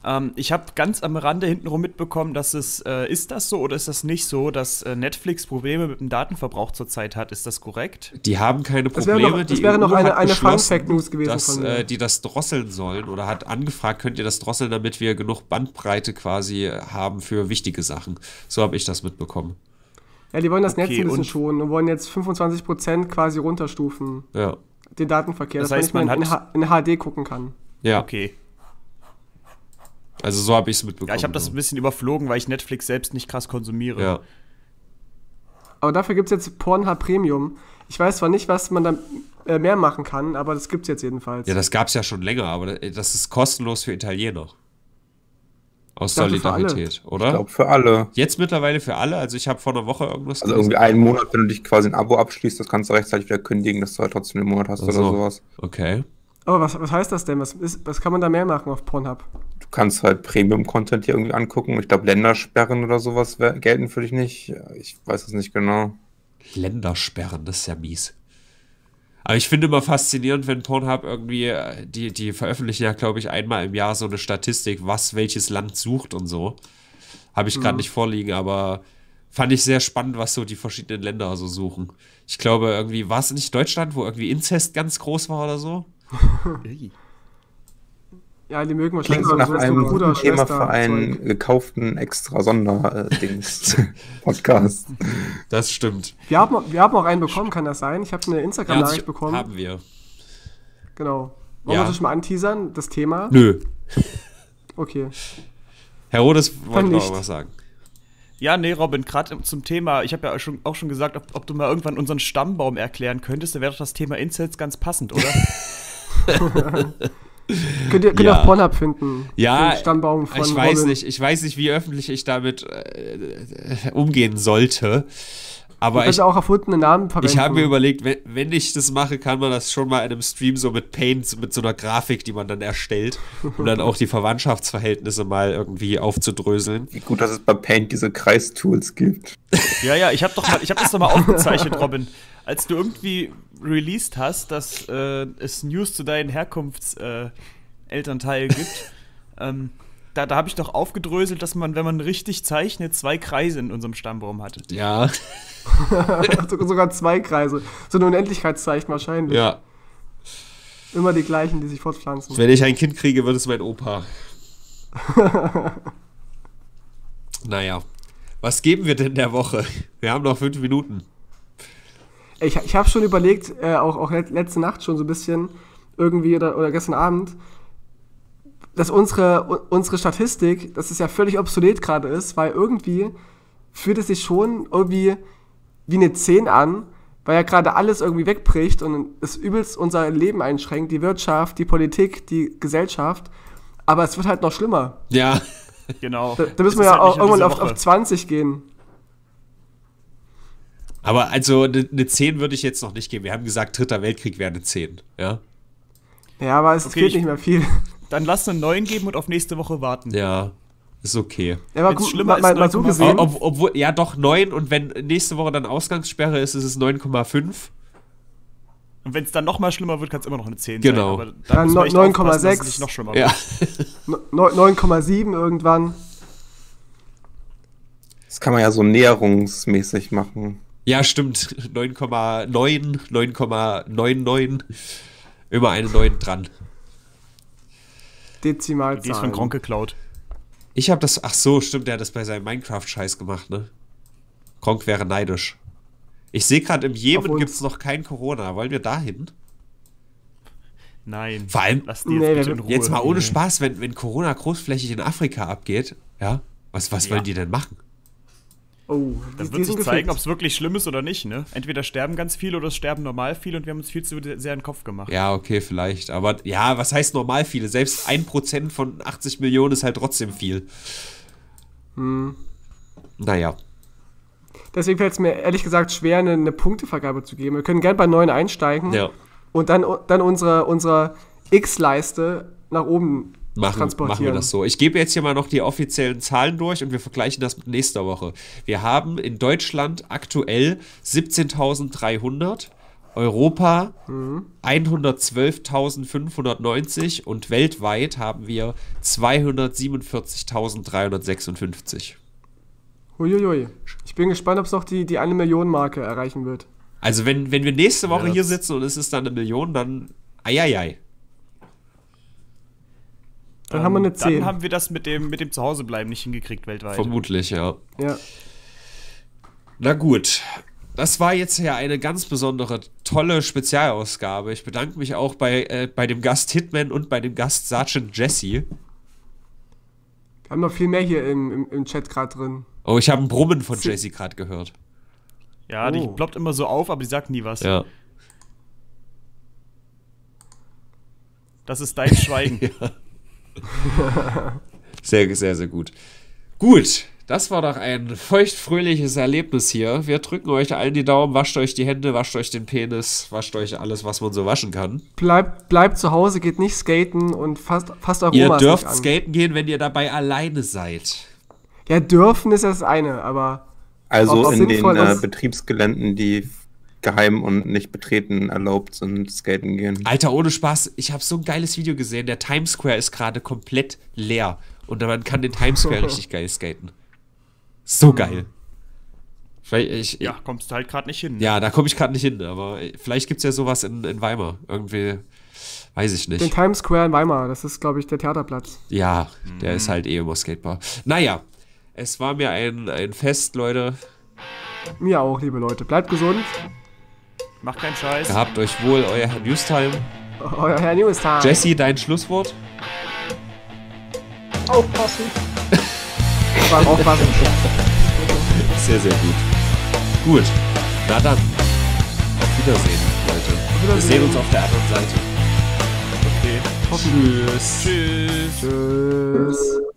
Ähm, ich habe ganz am Rande hintenrum mitbekommen, dass es, äh, ist das so oder ist das nicht so, dass äh, Netflix Probleme mit dem Datenverbrauch zurzeit hat? Ist das korrekt? Die haben keine Probleme. Das wäre noch, das wäre e noch eine, eine Fun-Fact-News gewesen dass, von äh, mir. Äh, die das drosseln sollen oder hat angefragt, könnt ihr das drosseln, damit wir genug Bandbreite quasi äh, haben für wichtige Sachen. So habe ich das mitbekommen. Ja, die wollen das okay, Netz ein bisschen und schonen und wollen jetzt 25% quasi runterstufen. Ja. Den Datenverkehr, das dass heißt, man nicht mehr in, in HD gucken kann. Ja. Okay. Also so habe ich es mitbekommen. Ja, ich habe das ein bisschen überflogen, weil ich Netflix selbst nicht krass konsumiere. Ja. Aber dafür gibt es jetzt Pornhub Premium. Ich weiß zwar nicht, was man da äh, mehr machen kann, aber das gibt es jetzt jedenfalls. Ja, das gab es ja schon länger, aber äh, das ist kostenlos für Italiener. Aus dachte, Solidarität, oder? Ich glaube, für alle. Jetzt mittlerweile für alle. Also ich habe vor einer Woche irgendwas. Also gelesen. irgendwie einen Monat, wenn du dich quasi ein Abo abschließt, das kannst du rechtzeitig wieder kündigen, dass du halt trotzdem den Monat hast also, oder sowas. Okay. Aber was, was heißt das denn? Was, ist, was kann man da mehr machen auf Pornhub? Du kannst halt Premium-Content hier irgendwie angucken. Ich glaube, Ländersperren oder sowas gelten für dich nicht. Ich weiß es nicht genau. Ländersperren, das ist ja mies. Aber ich finde immer faszinierend, wenn Pornhub irgendwie, äh, die, die veröffentlichen ja, glaube ich, einmal im Jahr so eine Statistik, was welches Land sucht und so. Habe ich gerade mhm. nicht vorliegen, aber fand ich sehr spannend, was so die verschiedenen Länder so suchen. Ich glaube, irgendwie war es nicht Deutschland, wo irgendwie Inzest ganz groß war oder so? ja, die mögen wahrscheinlich Klingt so nach einem Bruder, Thema für einen gekauften extra Sonderdings-Podcast. das stimmt. Wir haben, wir haben auch einen bekommen, kann das sein? Ich habe eine Instagram-Nachricht ja, bekommen. Haben wir. Genau. Wollen ja. wir das mal anteasern, das Thema? Nö. Okay. Herr Herodes wollte auch was sagen. Ja, nee, Robin, gerade zum Thema, ich habe ja schon, auch schon gesagt, ob, ob, du mal irgendwann unseren Stammbaum erklären könntest, dann wäre doch das Thema Incels ganz passend, oder? könnt ihr, könnt ja. auf Pornhub finden. Ja, Stammbaum von ich weiß Robin. nicht, ich weiß nicht, wie öffentlich ich damit äh, umgehen sollte. Aber ich, auch erfundene Namen verwenden. Ich habe mir überlegt, wenn, wenn, ich das mache, kann man das schon mal in einem Stream so mit Paint, mit so einer Grafik, die man dann erstellt, um dann auch die Verwandtschaftsverhältnisse mal irgendwie aufzudröseln. Wie gut, dass es bei Paint diese Kreistools gibt. Ja, ja, ich habe hab das nochmal aufgezeichnet, Robin. Als du irgendwie released hast, dass äh, es News zu deinen Herkunftselternteil äh, gibt, ähm, da, da habe ich doch aufgedröselt, dass man, wenn man richtig zeichnet, zwei Kreise in unserem Stammbaum hatte. Ja. Sogar zwei Kreise. So ein Unendlichkeitszeichen wahrscheinlich. Ja. Immer die gleichen, die sich fortpflanzen. Wenn ich ein Kind kriege, wird es mein Opa. naja. Was geben wir denn der Woche? Wir haben noch fünf Minuten. Ich, ich habe schon überlegt, äh, auch, auch letzte Nacht schon so ein bisschen, irgendwie oder, oder gestern Abend, dass unsere, unsere Statistik, dass es ja völlig obsolet gerade ist, weil irgendwie fühlt es sich schon irgendwie wie eine 10 an, weil ja gerade alles irgendwie wegbricht und es übelst unser Leben einschränkt, die Wirtschaft, die Politik, die Gesellschaft. Aber es wird halt noch schlimmer. Ja. Genau. Da, da müssen wir ja halt auch irgendwann auf, auf 20 gehen. Aber also ne, eine 10 würde ich jetzt noch nicht geben. Wir haben gesagt, dritter Weltkrieg wäre eine 10, ja? Ja, aber es okay, fehlt nicht mehr viel. Dann lass einen neuen geben und auf nächste Woche warten. Ja. Ist okay. Ja, mal, gut, schlimmer mal, mal, so gesehen. Ob, obwohl, ja, doch 9 und wenn nächste Woche dann Ausgangssperre ist, ist es 9,5. Und wenn es dann nochmal schlimmer wird, kann es immer noch eine 10 genau. sein. Genau. Dann, dann 9,6. noch schlimmer ja. 9,7 irgendwann. Das kann man ja so näherungsmäßig machen. Ja, stimmt. 9,9, 9,99. Immer eine 9 dran. Dezimalzahlen. Die ist von Gronk geklaut. Ich habe das. Ach so, stimmt, der hat das bei seinem Minecraft-Scheiß gemacht, ne? Gronk wäre neidisch. Ich sehe gerade, im Jemen gibt es noch kein Corona. Wollen wir da hin? Nein. Vor allem, jetzt, nee, jetzt, mal ohne Spaß, wenn, wenn Corona großflächig in Afrika abgeht, ja, was, was ja. wollen die denn machen? Oh, dann wird sich zeigen, ob es wirklich schlimm ist oder nicht, ne? Entweder sterben ganz viele oder es sterben normal viele und wir haben uns viel zu sehr in den Kopf gemacht. Ja, okay, vielleicht. Aber ja, was heißt normal viele? Selbst 1% von 80 Millionen ist halt trotzdem viel. Hm. Naja. Deswegen fällt es mir ehrlich gesagt schwer, eine, eine, Punktevergabe zu geben. Wir können gerne bei 9 einsteigen ja. und dann, dann unsere, unsere X-Leiste nach oben machen, machen wir das so. Ich gebe jetzt hier mal noch die offiziellen Zahlen durch und wir vergleichen das mit nächster Woche. Wir haben in Deutschland aktuell 17.300, Europa mhm. 112.590 und weltweit haben wir 247.356. Uiuiui. Ich bin gespannt, ob es noch die, die 1 Million Marke erreichen wird. Also wenn, wenn wir nächste Woche ja, hier sitzen und es ist dann eine Million, dann eieiei. Ei, ei. Dann ähm, haben wir ähm, eine 10. Dann haben wir das mit dem, mit dem Zuhausebleiben nicht hingekriegt weltweit. Vermutlich, ja. Ja. Na gut. Das war jetzt ja eine ganz besondere, tolle Spezialausgabe. Ich bedanke mich auch bei, äh, bei dem Gast Hitman und bei dem Gast Sergeant Jesse. Wir haben noch viel mehr hier im, im, im Chat gerade drin. Oh, ich habe ein Brummen von Jesse gerade gehört. Ja, oh. die ploppt immer so auf, aber die sagt nie was. Ja. Das ist dein Schweigen. ja. sehr, sehr, sehr gut. Gut, das war doch ein feuchtfröhliches Erlebnis hier. Wir drücken euch allen die Daumen, wascht euch die Hände, wascht euch den Penis, wascht euch alles, was man so waschen kann. Bleibt, bleibt zu Hause, geht nicht skaten und fasst, fasst eure Ihr Omas dürft nicht an. skaten gehen, wenn ihr dabei alleine seid. Ja, dürfen ist das eine, aber. Also in den äh, Betriebsgeländen, die geheim und nicht betreten erlaubt und skaten gehen. Alter, ohne Spaß, ich habe so ein geiles Video gesehen. Der Times Square ist gerade komplett leer und man kann den Times Square richtig geil skaten. So hm. geil. Ich, ja, kommst du halt gerade nicht hin. Ne? Ja, da komme ich gerade nicht hin, aber vielleicht gibt es ja sowas in, in Weimar. Irgendwie, weiß ich nicht. Den Times Square in Weimar, das ist, glaube ich, der Theaterplatz. Ja, mhm. der ist hm. halt eh immer skatebar. Naja, es war mir ein, ein Fest, Leute. Mir auch, liebe Leute. Bleibt gesund. Macht keinen Scheiß. Gehabt euch wohl, euer Herr Newstime. Euer Herr Newstime. Jesse, dein Schlusswort? Aufpassen. Beim Aufpassen. Sehr, sehr gut. Gut. Na dann. Auf Wiedersehen, Leute. Auf Wiedersehen. Wir sehen uns auf der anderen Seite. Okay. Tschüss. Tschüss. Tschüss.